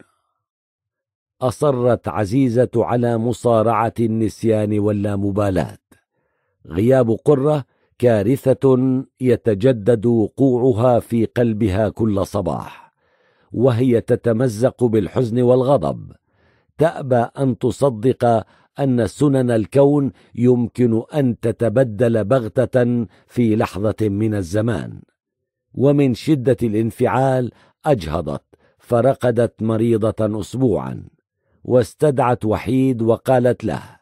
اصرت عزيزه على مصارعه النسيان واللامبالاه غياب قره كارثه يتجدد وقوعها في قلبها كل صباح وهي تتمزق بالحزن والغضب تابى ان تصدق ان سنن الكون يمكن ان تتبدل بغته في لحظه من الزمان ومن شده الانفعال اجهضت فرقدت مريضه اسبوعا واستدعت وحيد وقالت له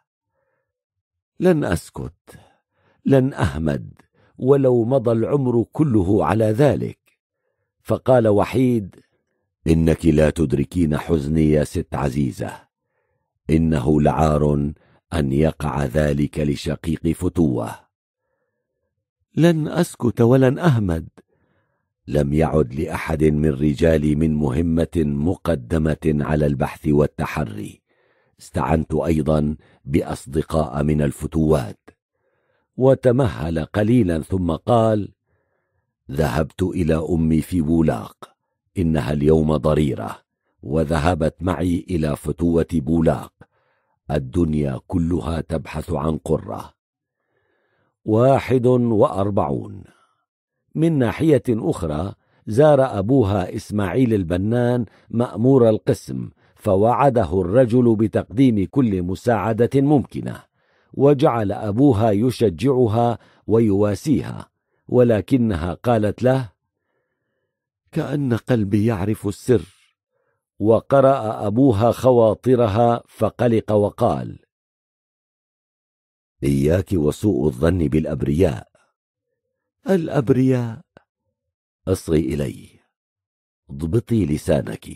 لن اسكت لن اهمد ولو مضى العمر كله على ذلك فقال وحيد انك لا تدركين حزني يا ست عزيزه إنه لعار أن يقع ذلك لشقيق فتوة لن أسكت ولن أهمد لم يعد لأحد من رجالي من مهمة مقدمة على البحث والتحري استعنت أيضا بأصدقاء من الفتوات وتمهل قليلا ثم قال ذهبت إلى أمي في بولاق إنها اليوم ضريرة وذهبت معي إلى فتوة بولاق الدنيا كلها تبحث عن قرة واحد وأربعون من ناحية أخرى زار أبوها إسماعيل البنان مأمور القسم فوعده الرجل بتقديم كل مساعدة ممكنة وجعل أبوها يشجعها ويواسيها ولكنها قالت له كأن قلبي يعرف السر وقرا ابوها خواطرها فقلق وقال اياك وسوء الظن بالابرياء الابرياء اصغي الي اضبطي لسانك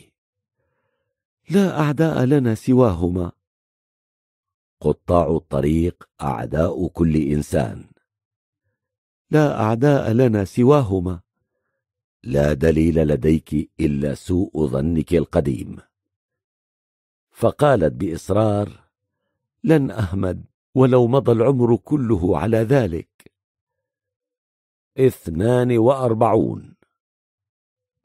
لا اعداء لنا سواهما قطاع الطريق اعداء كل انسان لا اعداء لنا سواهما لا دليل لديك إلا سوء ظنك القديم فقالت بإصرار لن أهمد ولو مضى العمر كله على ذلك اثنان وأربعون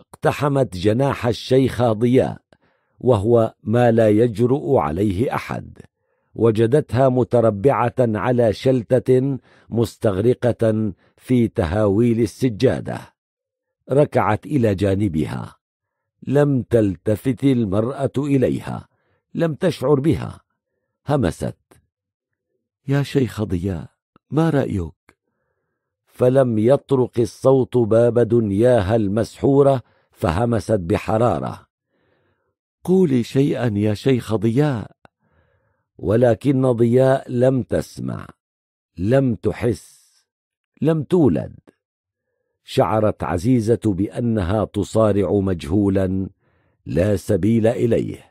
اقتحمت جناح الشيخ ضياء وهو ما لا يجرؤ عليه أحد وجدتها متربعة على شلتة مستغرقة في تهاويل السجاده ركعت إلى جانبها لم تلتفت المرأة إليها لم تشعر بها همست يا شيخ ضياء ما رأيك فلم يطرق الصوت باب دنياها المسحورة فهمست بحرارة قولي شيئا يا شيخ ضياء ولكن ضياء لم تسمع لم تحس لم تولد شعرت عزيزة بأنها تصارع مجهولا لا سبيل إليه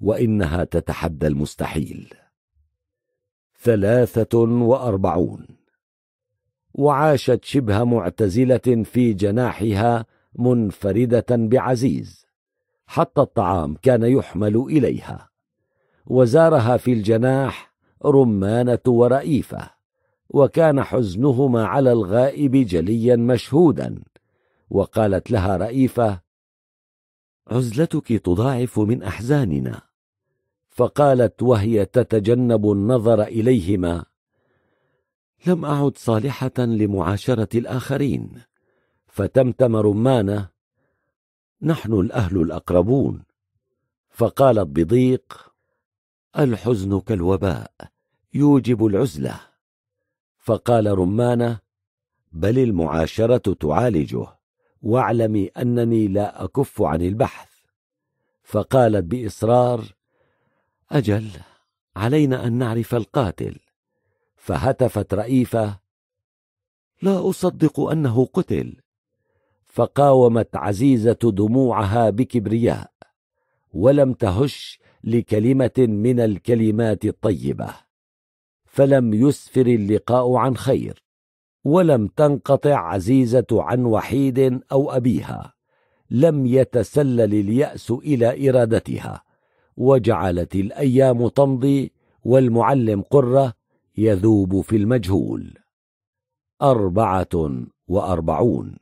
وإنها تتحدى المستحيل ثلاثة وأربعون وعاشت شبه معتزلة في جناحها منفردة بعزيز حتى الطعام كان يحمل إليها وزارها في الجناح رمانة ورئيفة وكان حزنهما على الغائب جليا مشهودا وقالت لها رئيفة عزلتك تضاعف من أحزاننا فقالت وهي تتجنب النظر إليهما لم أعد صالحة لمعاشرة الآخرين فتمتم رمانة نحن الأهل الأقربون فقالت بضيق الحزن كالوباء يوجب العزله فقال رمانه بل المعاشره تعالجه واعلمي انني لا اكف عن البحث فقالت باصرار اجل علينا ان نعرف القاتل فهتفت رئيفه لا اصدق انه قتل فقاومت عزيزه دموعها بكبرياء ولم تهش لكلمه من الكلمات الطيبه فلم يسفر اللقاء عن خير ولم تنقطع عزيزه عن وحيد او ابيها لم يتسلل الياس الى ارادتها وجعلت الايام تمضي والمعلم قره يذوب في المجهول اربعه واربعون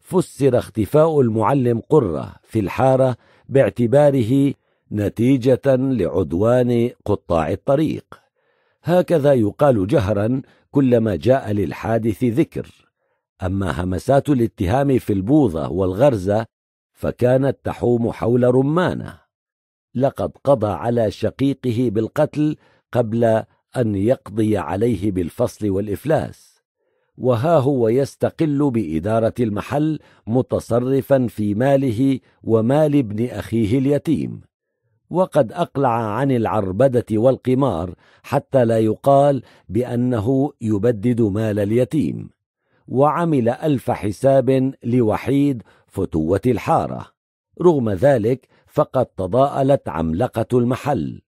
فسر اختفاء المعلم قره في الحاره باعتباره نتيجه لعدوان قطاع الطريق هكذا يقال جهرا كلما جاء للحادث ذكر اما همسات الاتهام في البوظه والغرزه فكانت تحوم حول رمانه لقد قضى على شقيقه بالقتل قبل ان يقضي عليه بالفصل والافلاس وها هو يستقل باداره المحل متصرفا في ماله ومال ابن اخيه اليتيم وقد أقلع عن العربدة والقمار حتى لا يقال بأنه يبدد مال اليتيم وعمل ألف حساب لوحيد فتوة الحارة رغم ذلك فقد تضاءلت عملقة المحل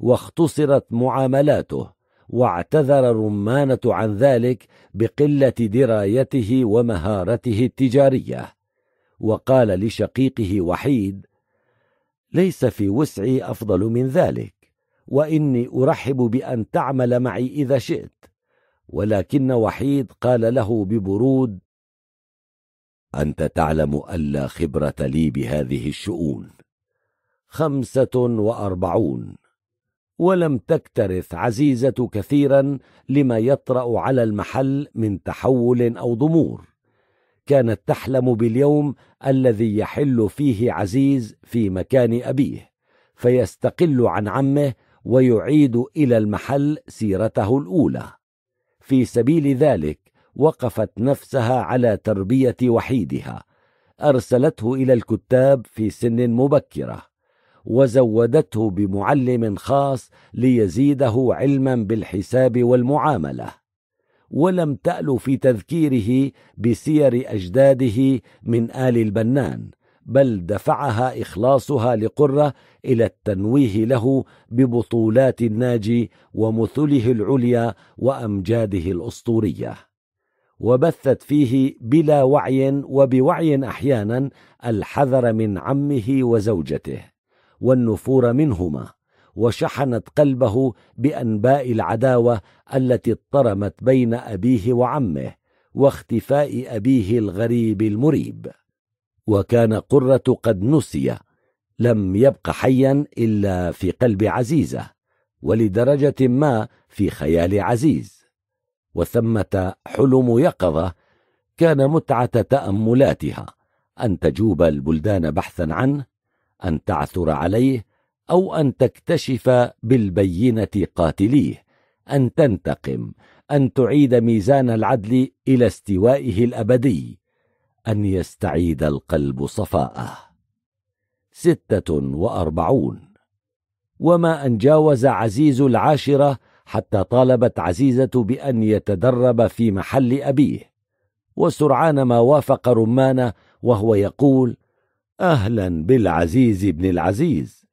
واختصرت معاملاته واعتذر الرمانة عن ذلك بقلة درايته ومهارته التجارية وقال لشقيقه وحيد ليس في وسعي افضل من ذلك واني ارحب بان تعمل معي اذا شئت ولكن وحيد قال له ببرود انت تعلم الا خبره لي بهذه الشؤون خمسه واربعون ولم تكترث عزيزه كثيرا لما يطرا على المحل من تحول او ضمور كانت تحلم باليوم الذي يحل فيه عزيز في مكان أبيه فيستقل عن عمه ويعيد إلى المحل سيرته الأولى في سبيل ذلك وقفت نفسها على تربية وحيدها أرسلته إلى الكتاب في سن مبكرة وزودته بمعلم خاص ليزيده علما بالحساب والمعامله ولم تألو في تذكيره بسير أجداده من آل البنان بل دفعها إخلاصها لقرة إلى التنويه له ببطولات الناجي ومثله العليا وأمجاده الأسطورية وبثت فيه بلا وعي وبوعي أحيانا الحذر من عمه وزوجته والنفور منهما وشحنت قلبه بانباء العداوه التي اضطرمت بين ابيه وعمه واختفاء ابيه الغريب المريب وكان قره قد نسي لم يبق حيا الا في قلب عزيزه ولدرجه ما في خيال عزيز وثمه حلم يقظه كان متعه تاملاتها ان تجوب البلدان بحثا عنه ان تعثر عليه او ان تكتشف بالبينه قاتليه ان تنتقم ان تعيد ميزان العدل الى استوائه الابدي ان يستعيد القلب صفاءه سته واربعون وما ان جاوز عزيز العاشره حتى طالبت عزيزه بان يتدرب في محل ابيه وسرعان ما وافق رمانه وهو يقول اهلا بالعزيز بن العزيز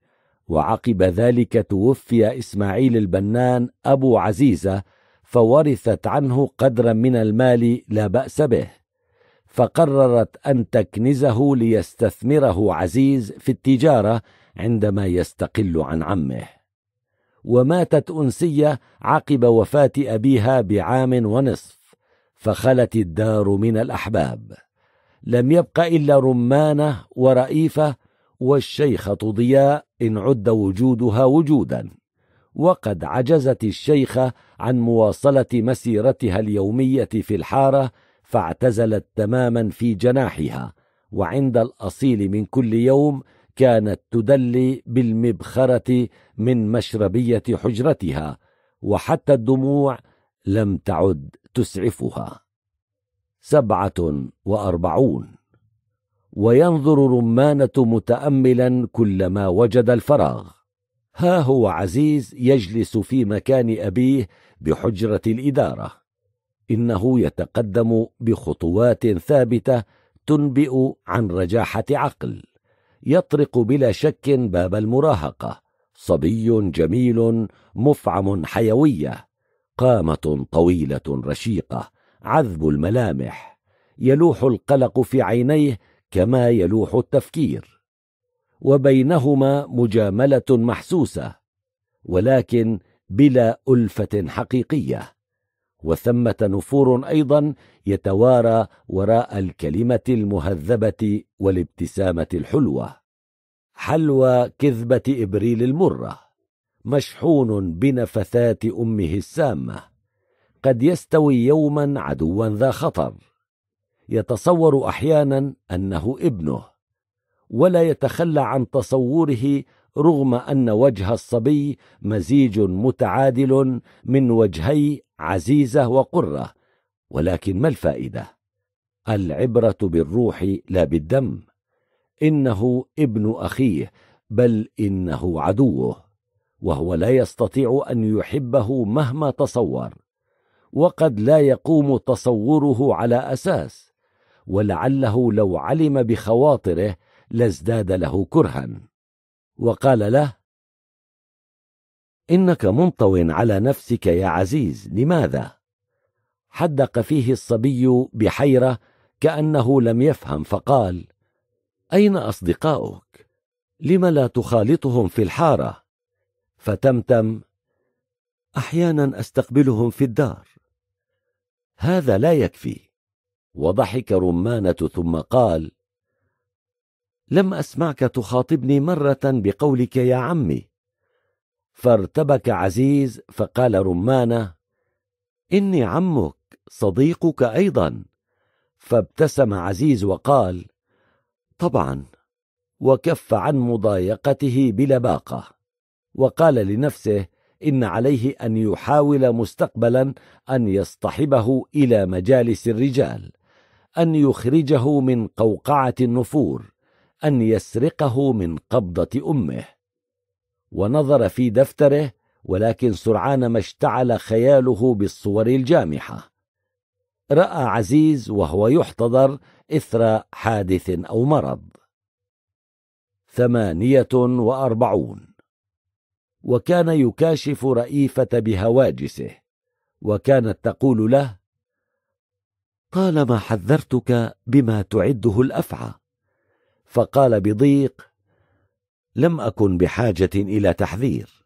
وعقب ذلك توفي إسماعيل البنان أبو عزيزة فورثت عنه قدرا من المال لا بأس به فقررت أن تكنزه ليستثمره عزيز في التجارة عندما يستقل عن عمه وماتت أنسية عقب وفاة أبيها بعام ونصف فخلت الدار من الأحباب لم يبق إلا رمانة ورئيفة والشيخة ضياء إن عد وجودها وجودا وقد عجزت الشيخة عن مواصلة مسيرتها اليومية في الحارة فاعتزلت تماما في جناحها وعند الأصيل من كل يوم كانت تدلي بالمبخرة من مشربية حجرتها وحتى الدموع لم تعد تسعفها سبعة وأربعون وينظر رمانة متأملا كلما وجد الفراغ ها هو عزيز يجلس في مكان أبيه بحجرة الإدارة إنه يتقدم بخطوات ثابتة تنبئ عن رجاحة عقل يطرق بلا شك باب المراهقة صبي جميل مفعم حيوية قامة طويلة رشيقة عذب الملامح يلوح القلق في عينيه كما يلوح التفكير وبينهما مجامله محسوسه ولكن بلا الفه حقيقيه وثمه نفور ايضا يتوارى وراء الكلمه المهذبه والابتسامه الحلوه حلوى كذبه ابريل المره مشحون بنفثات امه السامه قد يستوي يوما عدوا ذا خطر يتصور احيانا انه ابنه ولا يتخلى عن تصوره رغم ان وجه الصبي مزيج متعادل من وجهي عزيزه وقره ولكن ما الفائده العبره بالروح لا بالدم انه ابن اخيه بل انه عدوه وهو لا يستطيع ان يحبه مهما تصور وقد لا يقوم تصوره على اساس ولعله لو علم بخواطره لازداد له كرها وقال له انك منطو على نفسك يا عزيز لماذا حدق فيه الصبي بحيره كانه لم يفهم فقال اين اصدقاؤك لم لا تخالطهم في الحاره فتمتم احيانا استقبلهم في الدار هذا لا يكفي وضحك رمانة ثم قال: لم أسمعك تخاطبني مرة بقولك يا عمي. فارتبك عزيز فقال رمانة: إني عمك صديقك أيضا. فابتسم عزيز وقال: طبعا. وكف عن مضايقته بلباقة، وقال لنفسه: ان عليه ان يحاول مستقبلا ان يصطحبه الى مجالس الرجال ان يخرجه من قوقعه النفور ان يسرقه من قبضه امه ونظر في دفتره ولكن سرعان ما اشتعل خياله بالصور الجامحه راى عزيز وهو يحتضر اثر حادث او مرض ثمانيه واربعون وكان يكاشف رئيفه بهواجسه وكانت تقول له طالما حذرتك بما تعده الافعى فقال بضيق لم اكن بحاجه الى تحذير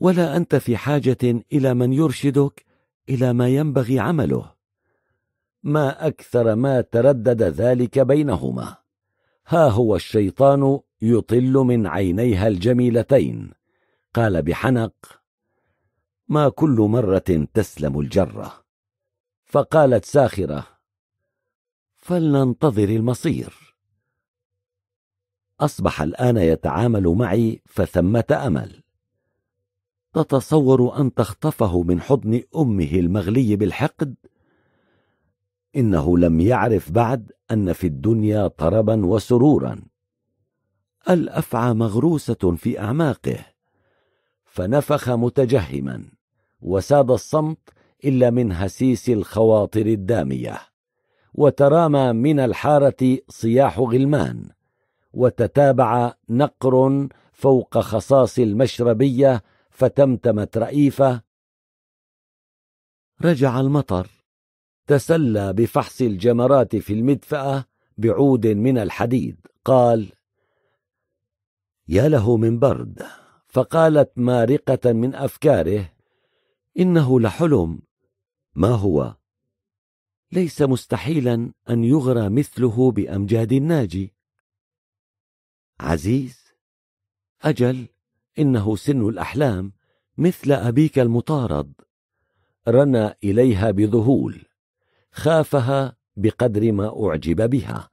ولا انت في حاجه الى من يرشدك الى ما ينبغي عمله ما اكثر ما تردد ذلك بينهما ها هو الشيطان يطل من عينيها الجميلتين قال بحنق ما كل مره تسلم الجره فقالت ساخرة فلننتظر المصير أصبح الآن يتعامل معي فثمة أمل تتصور أن تخطفه من حضن أمه المغلي بالحقد؟ إنه لم يعرف بعد أن في الدنيا طربا وسرورا الأفعى مغروسة في أعماقه فنفخ متجهما وساد الصمت إلا من هسيس الخواطر الدامية وترامى من الحارة صياح غلمان وتتابع نقر فوق خصاص المشربية فتمتمت رئيفة رجع المطر تسلى بفحص الجمرات في المدفأة بعود من الحديد قال يا له من برد فقالت مارقة من أفكاره إنه لحلم ما هو ليس مستحيلا ان يغرى مثله بامجاد الناجي عزيز اجل انه سن الاحلام مثل ابيك المطارد رنى اليها بذهول خافها بقدر ما اعجب بها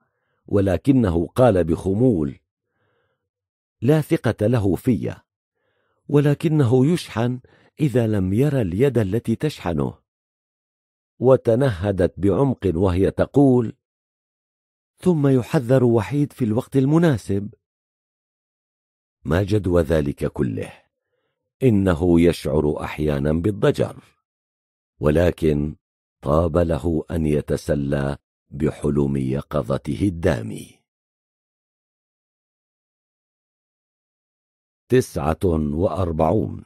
ولكنه قال بخمول لا ثقه له في ولكنه يشحن اذا لم يرى اليد التي تشحنه وتنهدت بعمق وهي تقول ثم يحذر وحيد في الوقت المناسب ما جدوى ذلك كله انه يشعر احيانا بالضجر ولكن طاب له ان يتسلى بحلم يقظته الدامي تسعه واربعون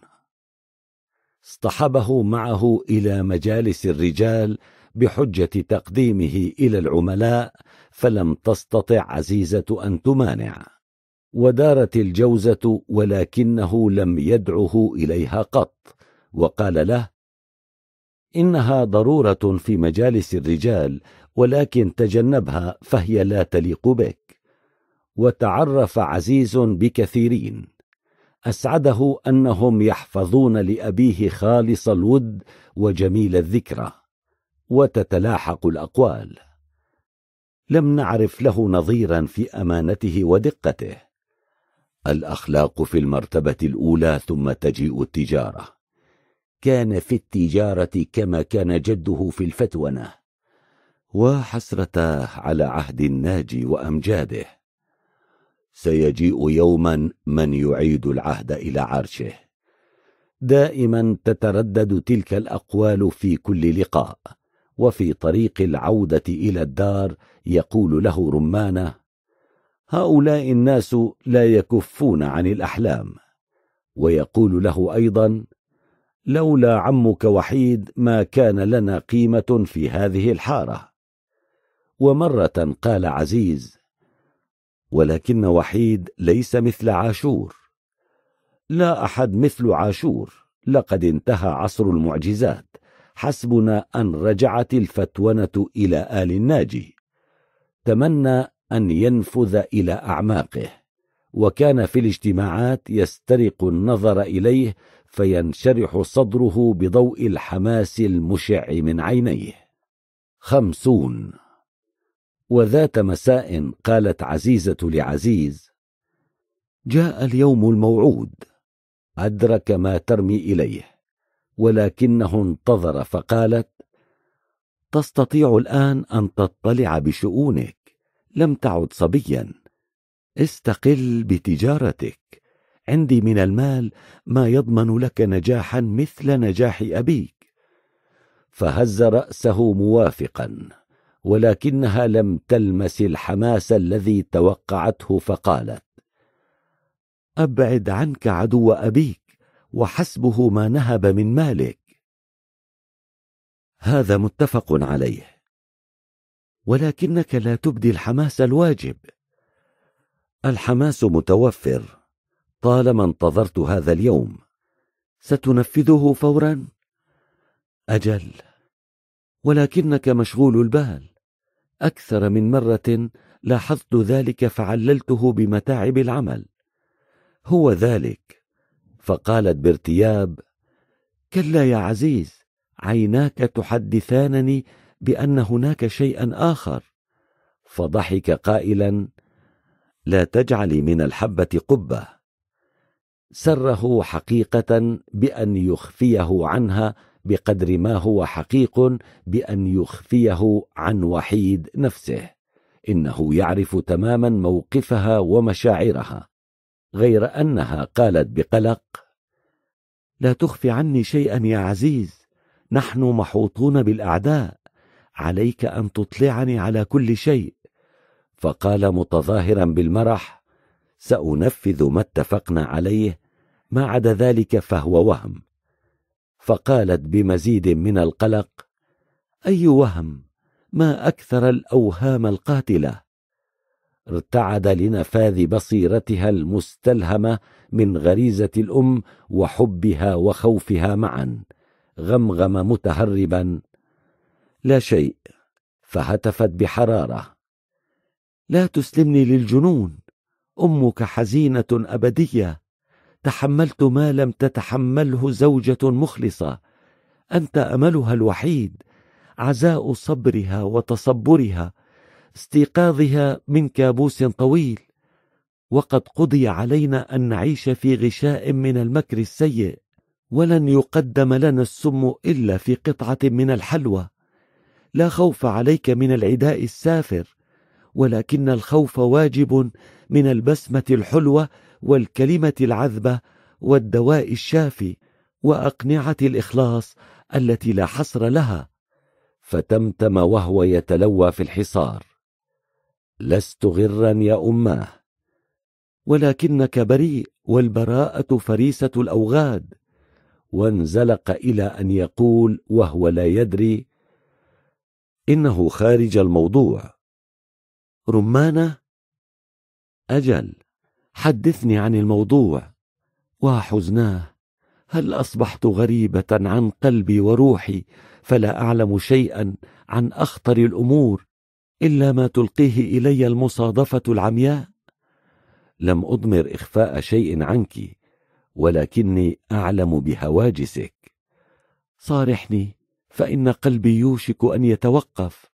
اصطحبه معه الى مجالس الرجال بحجه تقديمه الى العملاء فلم تستطع عزيزه ان تمانع ودارت الجوزه ولكنه لم يدعه اليها قط وقال له انها ضروره في مجالس الرجال ولكن تجنبها فهي لا تليق بك وتعرف عزيز بكثيرين أسعده أنهم يحفظون لأبيه خالص الود وجميل الذكرى وتتلاحق الأقوال لم نعرف له نظيرا في أمانته ودقته الأخلاق في المرتبة الأولى ثم تجيء التجارة كان في التجارة كما كان جده في الفتونة وحسرته على عهد الناجي وأمجاده سيجيء يوما من يعيد العهد إلى عرشه دائما تتردد تلك الأقوال في كل لقاء وفي طريق العودة إلى الدار يقول له رمانة هؤلاء الناس لا يكفون عن الأحلام ويقول له أيضا لولا عمك وحيد ما كان لنا قيمة في هذه الحارة ومرة قال عزيز ولكن وحيد ليس مثل عاشور لا أحد مثل عاشور لقد انتهى عصر المعجزات حسبنا أن رجعت الفتونة إلى آل الناجي تمنى أن ينفذ إلى أعماقه وكان في الاجتماعات يسترق النظر إليه فينشرح صدره بضوء الحماس المشع من عينيه خمسون وذات مساء قالت عزيزة لعزيز جاء اليوم الموعود أدرك ما ترمي إليه ولكنه انتظر فقالت تستطيع الآن أن تطلع بشؤونك لم تعد صبيا استقل بتجارتك عندي من المال ما يضمن لك نجاحا مثل نجاح أبيك فهز رأسه موافقا ولكنها لم تلمس الحماس الذي توقعته فقالت ابعد عنك عدو ابيك وحسبه ما نهب من مالك هذا متفق عليه ولكنك لا تبدي الحماس الواجب الحماس متوفر طالما انتظرت هذا اليوم ستنفذه فورا اجل ولكنك مشغول البال اكثر من مره لاحظت ذلك فعللته بمتاعب العمل هو ذلك فقالت بارتياب كلا يا عزيز عيناك تحدثانني بان هناك شيئا اخر فضحك قائلا لا تجعلي من الحبه قبه سره حقيقه بان يخفيه عنها بقدر ما هو حقيق بان يخفيه عن وحيد نفسه انه يعرف تماما موقفها ومشاعرها غير انها قالت بقلق لا تخفي عني شيئا يا عزيز نحن محوطون بالاعداء عليك ان تطلعني على كل شيء فقال متظاهرا بالمرح سانفذ ما اتفقنا عليه ما عدا ذلك فهو وهم فقالت بمزيد من القلق اي وهم ما اكثر الاوهام القاتله ارتعد لنفاذ بصيرتها المستلهمه من غريزه الام وحبها وخوفها معا غمغم متهربا لا شيء فهتفت بحراره لا تسلمني للجنون امك حزينه ابديه تحملت ما لم تتحمله زوجه مخلصه انت املها الوحيد عزاء صبرها وتصبرها استيقاظها من كابوس طويل وقد قضي علينا ان نعيش في غشاء من المكر السيء ولن يقدم لنا السم الا في قطعه من الحلوى لا خوف عليك من العداء السافر ولكن الخوف واجب من البسمه الحلوه والكلمه العذبه والدواء الشافي واقنعه الاخلاص التي لا حصر لها فتمتم وهو يتلوى في الحصار لست غرا يا اماه ولكنك بريء والبراءه فريسه الاوغاد وانزلق الى ان يقول وهو لا يدري انه خارج الموضوع رمانه اجل حدثني عن الموضوع وحزناه هل اصبحت غريبه عن قلبي وروحي فلا اعلم شيئا عن اخطر الامور الا ما تلقيه الي المصادفه العمياء لم اضمر اخفاء شيء عنك ولكني اعلم بهواجسك صارحني فان قلبي يوشك ان يتوقف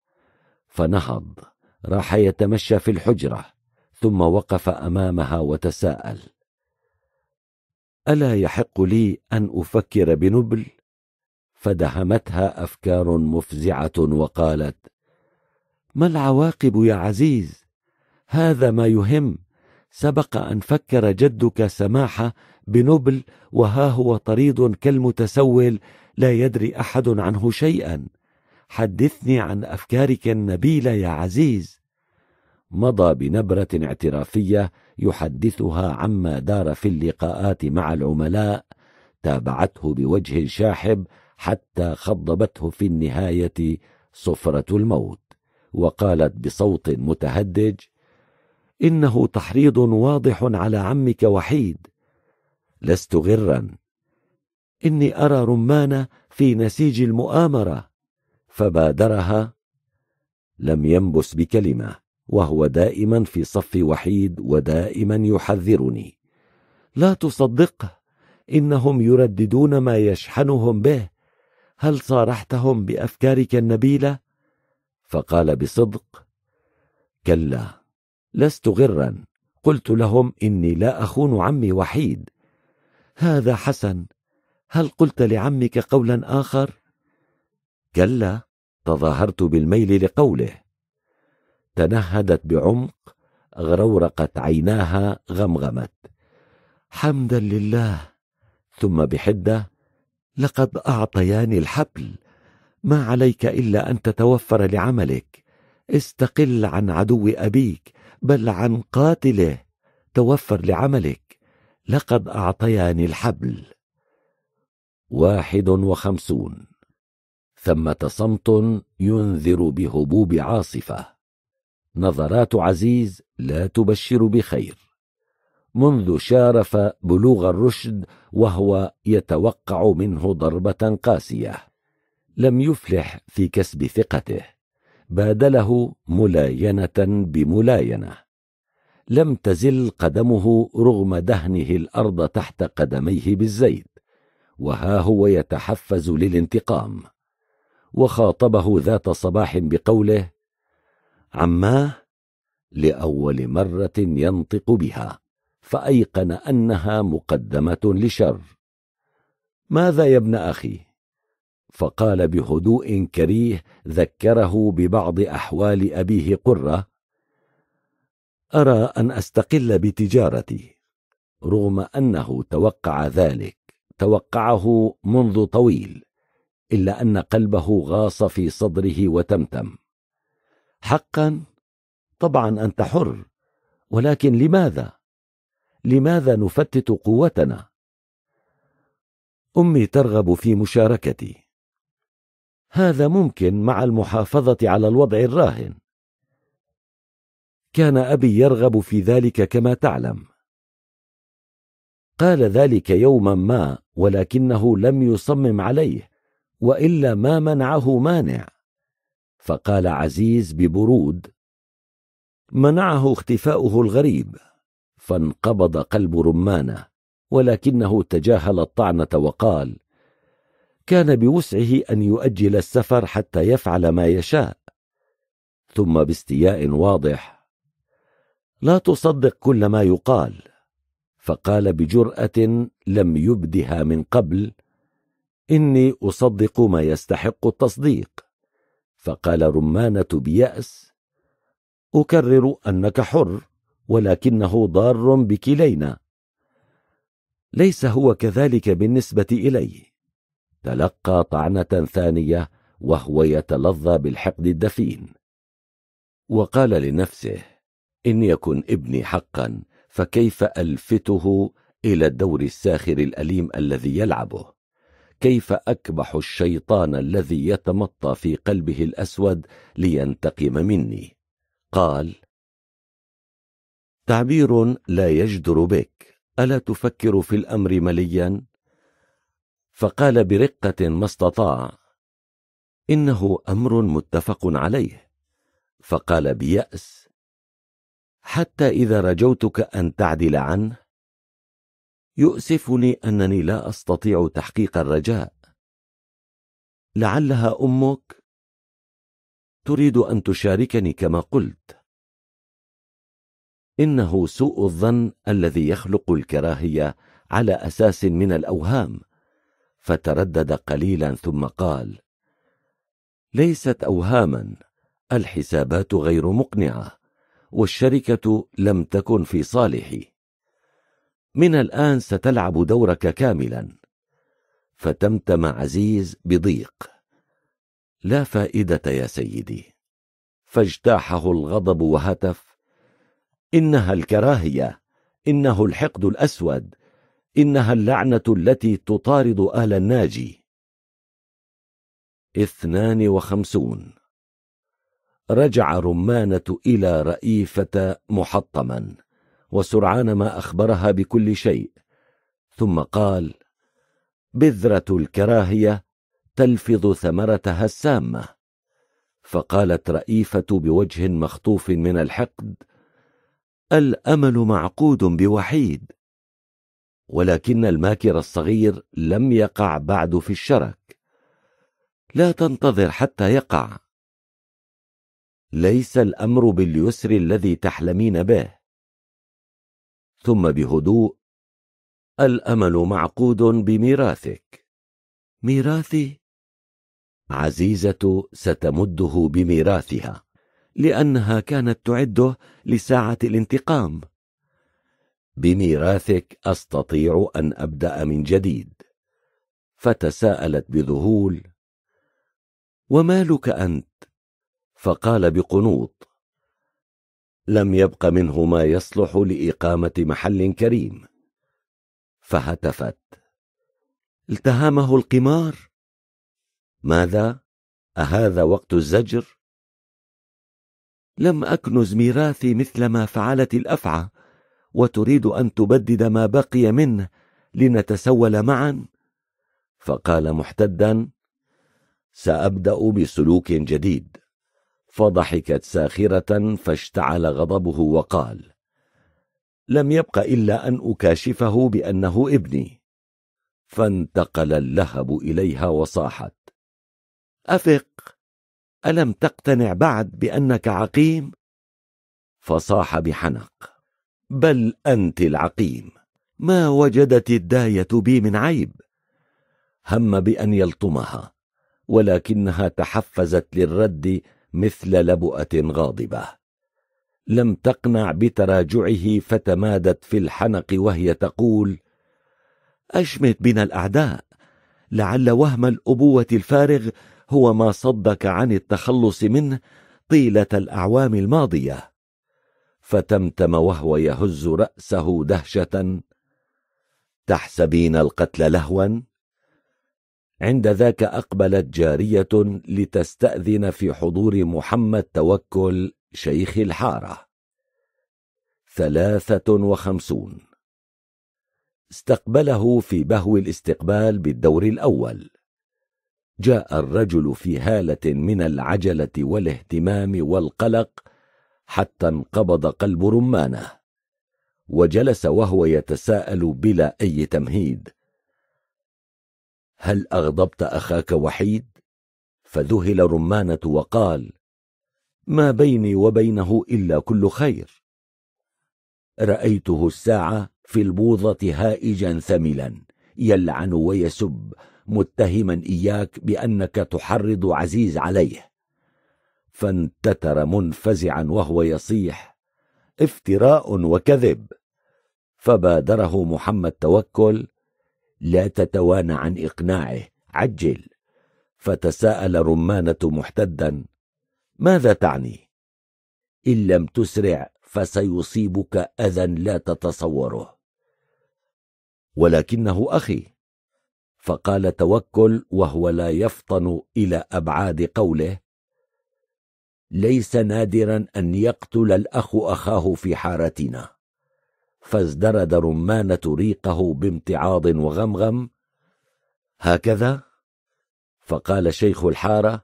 فنهض راح يتمشى في الحجره ثم وقف امامها وتساءل الا يحق لي ان افكر بنبل فدهمتها افكار مفزعه وقالت ما العواقب يا عزيز هذا ما يهم سبق ان فكر جدك سماحه بنبل وها هو طريد كالمتسول لا يدري احد عنه شيئا حدثني عن افكارك النبيله يا عزيز مضى بنبرة اعترافية يحدثها عما دار في اللقاءات مع العملاء تابعته بوجه شاحب حتى خضبته في النهاية صفرة الموت وقالت بصوت متهدج إنه تحريض واضح على عمك وحيد لست غرا إني أرى رمانة في نسيج المؤامرة فبادرها لم ينبس بكلمه وهو دائما في صف وحيد ودائما يحذرني لا تصدقه انهم يرددون ما يشحنهم به هل صارحتهم بافكارك النبيله فقال بصدق كلا لست غرا قلت لهم اني لا اخون عمي وحيد هذا حسن هل قلت لعمك قولا اخر كلا تظاهرت بالميل لقوله تنهدت بعمق غرورقت عيناها غمغمت حمدا لله ثم بحده لقد اعطياني الحبل ما عليك الا ان تتوفر لعملك استقل عن عدو ابيك بل عن قاتله توفر لعملك لقد اعطياني الحبل واحد وخمسون ثمه صمت ينذر بهبوب عاصفه نظرات عزيز لا تبشر بخير منذ شارف بلوغ الرشد وهو يتوقع منه ضربه قاسيه لم يفلح في كسب ثقته بادله ملاينه بملاينه لم تزل قدمه رغم دهنه الارض تحت قدميه بالزيت وها هو يتحفز للانتقام وخاطبه ذات صباح بقوله عماه لاول مره ينطق بها فايقن انها مقدمه لشر ماذا يا ابن اخي فقال بهدوء كريه ذكره ببعض احوال ابيه قره ارى ان استقل بتجارتي رغم انه توقع ذلك توقعه منذ طويل الا ان قلبه غاص في صدره وتمتم حقا طبعا انت حر ولكن لماذا لماذا نفتت قوتنا امي ترغب في مشاركتي هذا ممكن مع المحافظه على الوضع الراهن كان ابي يرغب في ذلك كما تعلم قال ذلك يوما ما ولكنه لم يصمم عليه والا ما منعه مانع فقال عزيز ببرود منعه اختفاؤه الغريب فانقبض قلب رمانه ولكنه تجاهل الطعنه وقال كان بوسعه ان يؤجل السفر حتى يفعل ما يشاء ثم باستياء واضح لا تصدق كل ما يقال فقال بجراه لم يبدها من قبل اني اصدق ما يستحق التصديق فقال رمانة بيأس أكرر أنك حر ولكنه ضار بكلينا ليس هو كذلك بالنسبة إليه تلقى طعنة ثانية وهو يتلظى بالحقد الدفين وقال لنفسه إن يكن ابني حقا فكيف ألفته إلى الدور الساخر الأليم الذي يلعبه كيف اكبح الشيطان الذي يتمطى في قلبه الاسود لينتقم مني قال تعبير لا يجدر بك الا تفكر في الامر مليا فقال برقه ما استطاع انه امر متفق عليه فقال بياس حتى اذا رجوتك ان تعدل عنه يؤسفني انني لا استطيع تحقيق الرجاء لعلها امك تريد ان تشاركني كما قلت انه سوء الظن الذي يخلق الكراهيه على اساس من الاوهام فتردد قليلا ثم قال ليست اوهاما الحسابات غير مقنعه والشركه لم تكن في صالحي من الآن ستلعب دورك كاملا فتمتم عزيز بضيق لا فائدة يا سيدي فاجتاحه الغضب وهتف إنها الكراهية إنه الحقد الأسود إنها اللعنة التي تطارد أهل الناجي اثنان وخمسون رجع رمانة إلى رئيفة محطما وسرعان ما اخبرها بكل شيء ثم قال بذره الكراهيه تلفظ ثمرتها السامه فقالت رئيفه بوجه مخطوف من الحقد الامل معقود بوحيد ولكن الماكر الصغير لم يقع بعد في الشرك لا تنتظر حتى يقع ليس الامر باليسر الذي تحلمين به ثم بهدوء الامل معقود بميراثك ميراثي عزيزه ستمده بميراثها لانها كانت تعده لساعه الانتقام بميراثك استطيع ان ابدا من جديد فتساءلت بذهول ومالك انت فقال بقنوط لم يبق منه ما يصلح لإقامة محل كريم فهتفت التهامه القمار ماذا أهذا وقت الزجر لم أكنز ميراثي مثل ما فعلت الأفعى وتريد أن تبدد ما بقي منه لنتسول معا فقال محتدا سأبدأ بسلوك جديد فضحكت ساخرة فاشتعل غضبه وقال لم يبق إلا أن أكاشفه بأنه ابني فانتقل اللهب إليها وصاحت أفق ألم تقتنع بعد بأنك عقيم؟ فصاح بحنق بل أنت العقيم ما وجدت الداية بي من عيب هم بأن يلطمها ولكنها تحفزت للرد مثل لبؤه غاضبه لم تقنع بتراجعه فتمادت في الحنق وهي تقول اشمت بنا الاعداء لعل وهم الابوه الفارغ هو ما صدك عن التخلص منه طيله الاعوام الماضيه فتمتم وهو يهز راسه دهشه تحسبين القتل لهوا عند ذاك أقبلت جارية لتستأذن في حضور محمد توكل شيخ الحارة ثلاثة وخمسون استقبله في بهو الاستقبال بالدور الأول جاء الرجل في هالة من العجلة والاهتمام والقلق حتى انقبض قلب رمانه وجلس وهو يتساءل بلا أي تمهيد هل اغضبت اخاك وحيد فذهل رمانه وقال ما بيني وبينه الا كل خير رايته الساعه في البوظه هائجا ثملا يلعن ويسب متهما اياك بانك تحرض عزيز عليه فانتتر منفزعا وهو يصيح افتراء وكذب فبادره محمد توكل لا تتوانى عن إقناعه عجل فتساءل رمانة محتدا ماذا تعني؟ إن لم تسرع فسيصيبك أذى لا تتصوره ولكنه أخي فقال توكل وهو لا يفطن إلى أبعاد قوله ليس نادرا أن يقتل الأخ أخاه في حارتنا فازدرد رمانة ريقه بامتعاض وغمغم هكذا فقال شيخ الحارة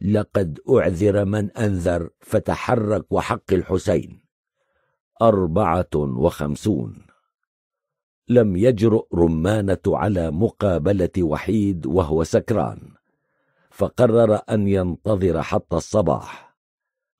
لقد أعذر من أنذر فتحرك وحق الحسين أربعة وخمسون لم يجرؤ رمانة على مقابلة وحيد وهو سكران فقرر أن ينتظر حتى الصباح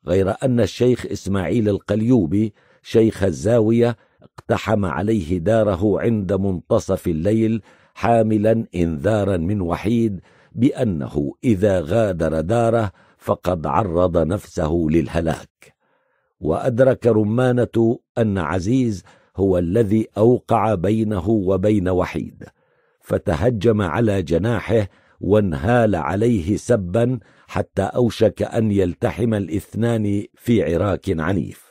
غير أن الشيخ إسماعيل القليوبي شيخ الزاوية اقتحم عليه داره عند منتصف الليل حاملا انذارا من وحيد بأنه إذا غادر داره فقد عرض نفسه للهلاك وأدرك رمانة أن عزيز هو الذي أوقع بينه وبين وحيد فتهجم على جناحه وانهال عليه سبا حتى أوشك أن يلتحم الاثنان في عراك عنيف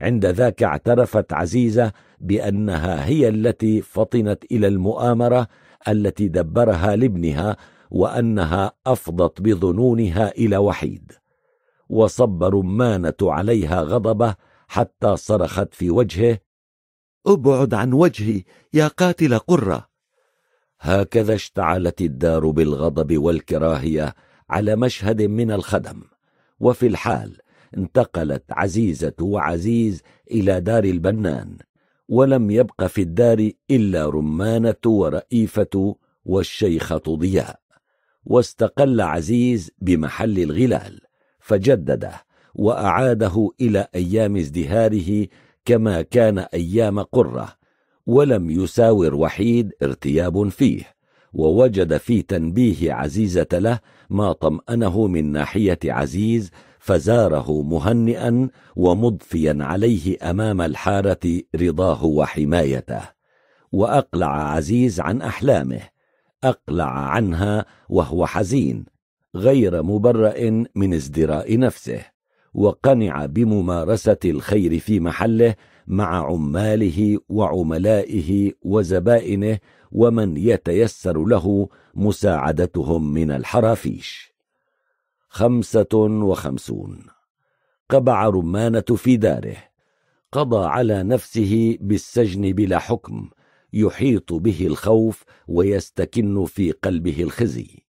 عند ذاك اعترفت عزيزة بأنها هي التي فطنت إلى المؤامرة التي دبرها لابنها وأنها أفضت بظنونها إلى وحيد وصب رمانة عليها غضبه حتى صرخت في وجهه ابعد عن وجهي يا قاتل قرة هكذا اشتعلت الدار بالغضب والكراهية على مشهد من الخدم وفي الحال انتقلت عزيزة وعزيز إلى دار البنان ولم يبق في الدار إلا رمانة ورئيفة والشيخة ضياء واستقل عزيز بمحل الغلال فجدده وأعاده إلى أيام ازدهاره كما كان أيام قرة ولم يساور وحيد ارتياب فيه ووجد في تنبيه عزيزة له ما طمأنه من ناحية عزيز فزاره مهنئا ومضفيا عليه امام الحاره رضاه وحمايته واقلع عزيز عن احلامه اقلع عنها وهو حزين غير مبرأ من ازدراء نفسه وقنع بممارسة الخير في محله مع عماله وعملائه وزبائنه ومن يتيسر له مساعدتهم من الحرافيش خمسة وخمسون قبع رمانة في داره قضى على نفسه بالسجن بلا حكم يحيط به الخوف ويستكن في قلبه الخزي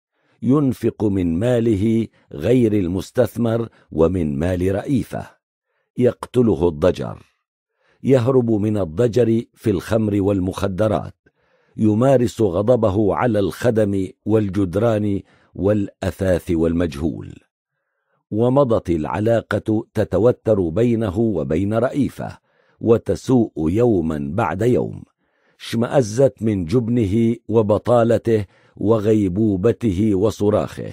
ينفق من ماله غير المستثمر ومن مال رئيفه يقتله الضجر يهرب من الضجر في الخمر والمخدرات يمارس غضبه على الخدم والجدران والاثاث والمجهول ومضت العلاقه تتوتر بينه وبين رئيفه وتسوء يوما بعد يوم اشمازت من جبنه وبطالته وغيبوبته وصراخه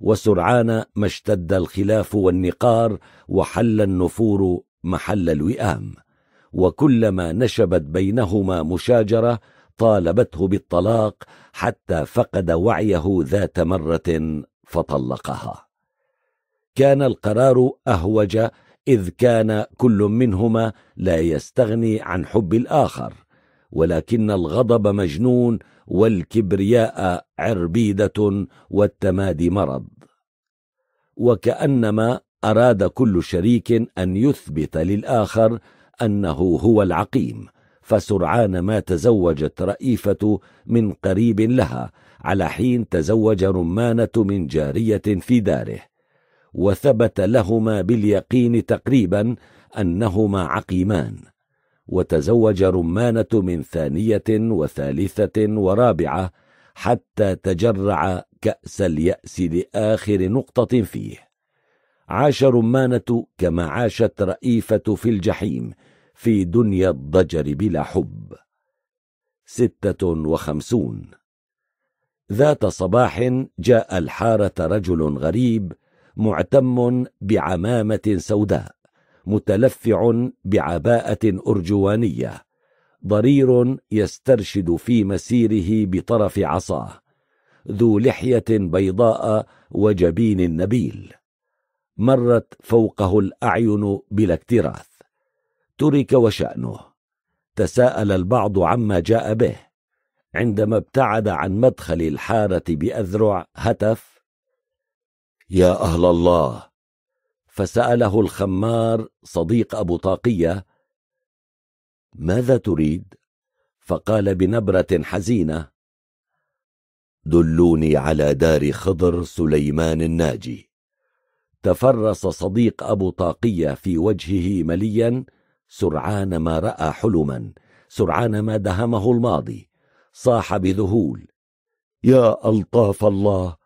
وسرعان ما اشتد الخلاف والنقار وحل النفور محل الوئام وكلما نشبت بينهما مشاجره طالبته بالطلاق حتى فقد وعيه ذات مره فطلقها كان القرار اهوج اذ كان كل منهما لا يستغني عن حب الاخر ولكن الغضب مجنون والكبرياء عربيده والتمادي مرض وكانما اراد كل شريك ان يثبت للاخر انه هو العقيم فسرعان ما تزوجت رئيفة من قريب لها على حين تزوج رمانة من جارية في داره وثبت لهما باليقين تقريبا أنهما عقيمان وتزوج رمانة من ثانية وثالثة ورابعة حتى تجرع كأس اليأس لآخر نقطة فيه عاش رمانة كما عاشت رئيفة في الجحيم في دنيا الضجر بلا حب ستة وخمسون ذات صباح جاء الحارة رجل غريب معتم بعمامة سوداء متلفع بعباءة أرجوانية ضرير يسترشد في مسيره بطرف عصاه ذو لحية بيضاء وجبين نبيل مرت فوقه الأعين بلا اكتراث ترك وشأنه تساءل البعض عما جاء به عندما ابتعد عن مدخل الحارة بأذرع هتف يا أهل الله فسأله الخمار صديق أبو طاقية ماذا تريد؟ فقال بنبرة حزينة دلوني على دار خضر سليمان الناجي تفرس صديق أبو طاقية في وجهه مليا سرعان ما راى حلما سرعان ما دهمه الماضي صاح بذهول يا الطاف الله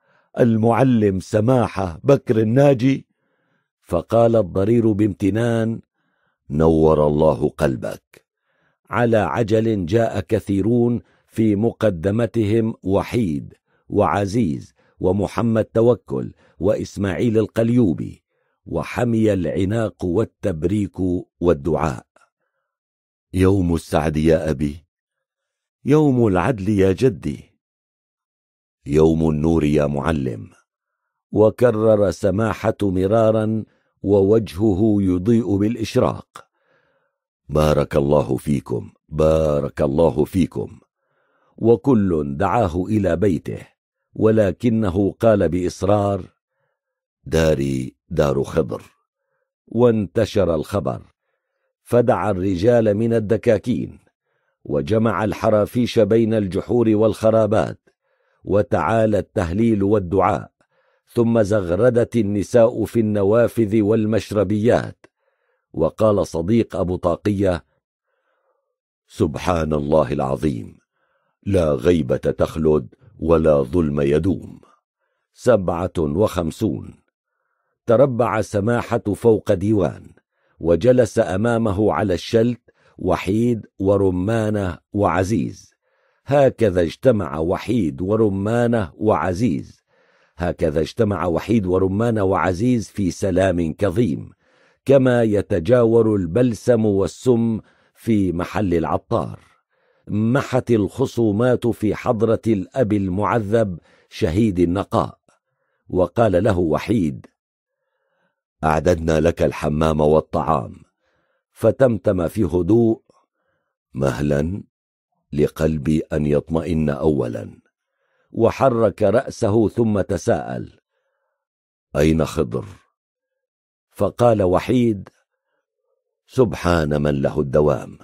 المعلم سماحه بكر الناجي فقال الضرير بامتنان نور الله قلبك على عجل جاء كثيرون في مقدمتهم وحيد وعزيز ومحمد توكل واسماعيل القليوبي وحمي العناق والتبريك والدعاء يوم السعد يا أبي يوم العدل يا جدي يوم النور يا معلم وكرر سماحة مرارا ووجهه يضيء بالإشراق بارك الله فيكم بارك الله فيكم وكل دعاه إلى بيته ولكنه قال بإصرار داري دار خبر وانتشر الخبر فدعا الرجال من الدكاكين وجمع الحرافيش بين الجحور والخرابات وتعالى التهليل والدعاء ثم زغردت النساء في النوافذ والمشربيات وقال صديق ابو طاقيه سبحان الله العظيم لا غيبه تخلد ولا ظلم يدوم سبعه وخمسون تربع سماحة فوق ديوان وجلس أمامه على الشلت وحيد ورمانة وعزيز هكذا اجتمع وحيد ورمانة وعزيز هكذا اجتمع وحيد ورمانة وعزيز في سلام كظيم كما يتجاور البلسم والسم في محل العطار محت الخصومات في حضرة الأب المعذب شهيد النقاء وقال له وحيد أعددنا لك الحمام والطعام فتمتم في هدوء مهلا لقلبي أن يطمئن أولا وحرك رأسه ثم تساءل أين خضر؟ فقال وحيد سبحان من له الدوام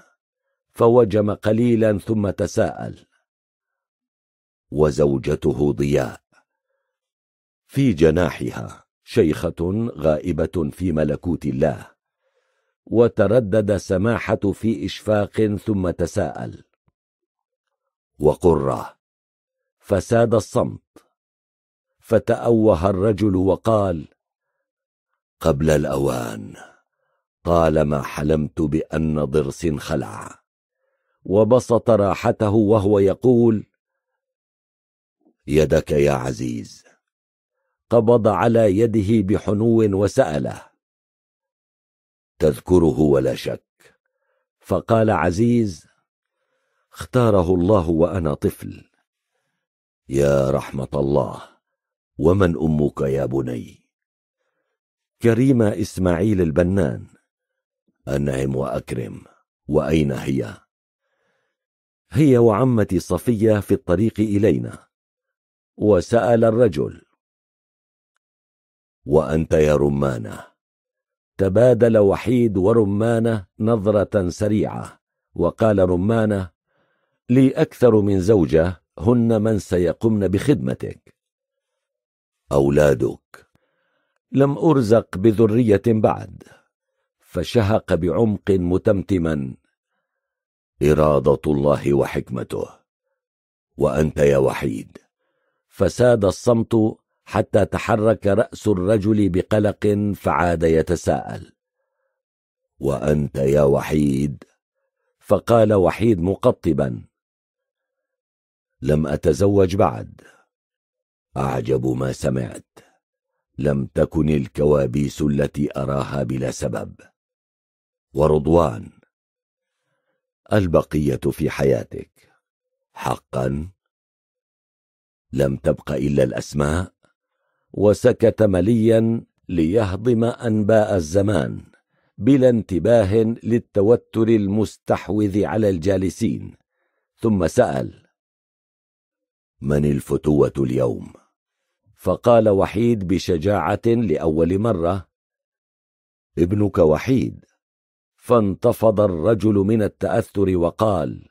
فوجم قليلا ثم تساءل وزوجته ضياء في جناحها شيخة غائبة في ملكوت الله وتردد سماحة في إشفاق ثم تساءل وقرة فساد الصمت فتأوه الرجل وقال قبل الأوان طالما حلمت بأن ضرس خلع وبسط راحته وهو يقول يدك يا عزيز قبض على يده بحنو وساله تذكره ولا شك فقال عزيز اختاره الله وانا طفل يا رحمه الله ومن امك يا بني كريمه اسماعيل البنان انعم واكرم واين هي هي وعمتي صفيه في الطريق الينا وسال الرجل وأنت يا رمانة تبادل وحيد ورمانة نظرة سريعة وقال رمانة لي أكثر من زوجة هن من سيقمن بخدمتك أولادك لم أرزق بذرية بعد فشهق بعمق متمتما إرادة الله وحكمته وأنت يا وحيد فساد الصمت حتى تحرك راس الرجل بقلق فعاد يتساءل وانت يا وحيد فقال وحيد مقطبا لم اتزوج بعد اعجب ما سمعت لم تكن الكوابيس التي اراها بلا سبب ورضوان البقيه في حياتك حقا لم تبق الا الاسماء وسكت مليا ليهضم انباء الزمان بلا انتباه للتوتر المستحوذ على الجالسين ثم سال من الفتوه اليوم فقال وحيد بشجاعه لاول مره ابنك وحيد فانتفض الرجل من التاثر وقال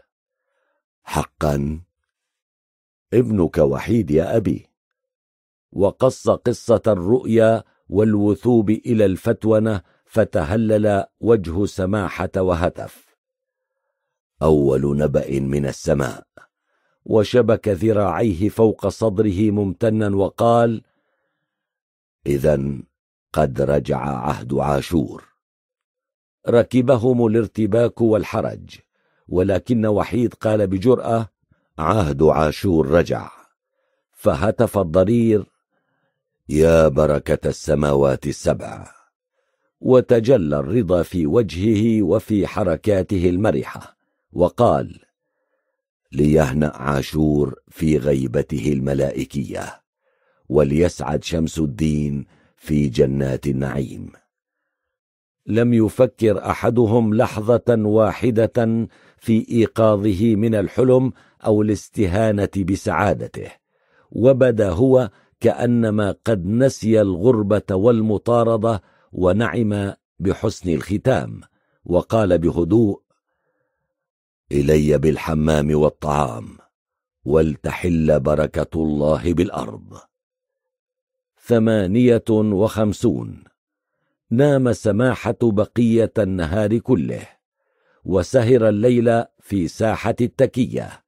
حقا ابنك وحيد يا ابي وقص قصة الرؤيا والوثوب إلى الفتونة فتهلل وجه سماحة وهتف أول نبأ من السماء وشبك ذراعيه فوق صدره ممتنا وقال إذا قد رجع عهد عاشور ركبهم الارتباك والحرج ولكن وحيد قال بجرأة عهد عاشور رجع فهتف الضرير يا بركة السماوات السبع وتجلى الرضا في وجهه وفي حركاته المرحة وقال ليهنأ عاشور في غيبته الملائكية وليسعد شمس الدين في جنات النعيم لم يفكر أحدهم لحظة واحدة في إيقاظه من الحلم أو الاستهانة بسعادته وبدا هو كانما قد نسي الغربه والمطارده ونعم بحسن الختام وقال بهدوء الي بالحمام والطعام ولتحل بركه الله بالارض ثمانيه وخمسون نام سماحه بقيه النهار كله وسهر الليل في ساحه التكيه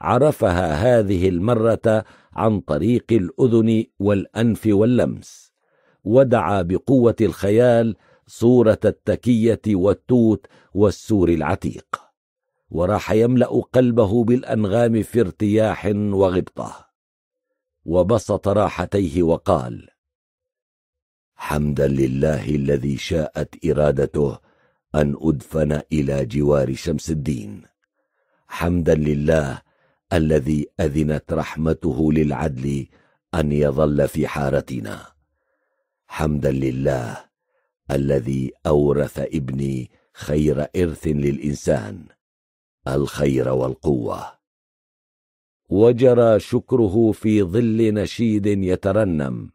عرفها هذه المره عن طريق الاذن والانف واللمس ودعا بقوه الخيال صوره التكيه والتوت والسور العتيق وراح يملا قلبه بالانغام في ارتياح وغبطه وبسط راحتيه وقال حمدا لله الذي شاءت ارادته ان ادفن الى جوار شمس الدين حمدا لله الذي اذنت رحمته للعدل ان يظل في حارتنا حمدا لله الذي اورث ابني خير ارث للانسان الخير والقوه وجرى شكره في ظل نشيد يترنم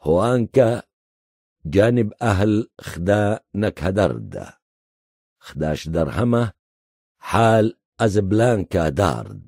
هوانكا جانب أهل خدا نكهدرد خداش درهمة حال أزبلانكا دارد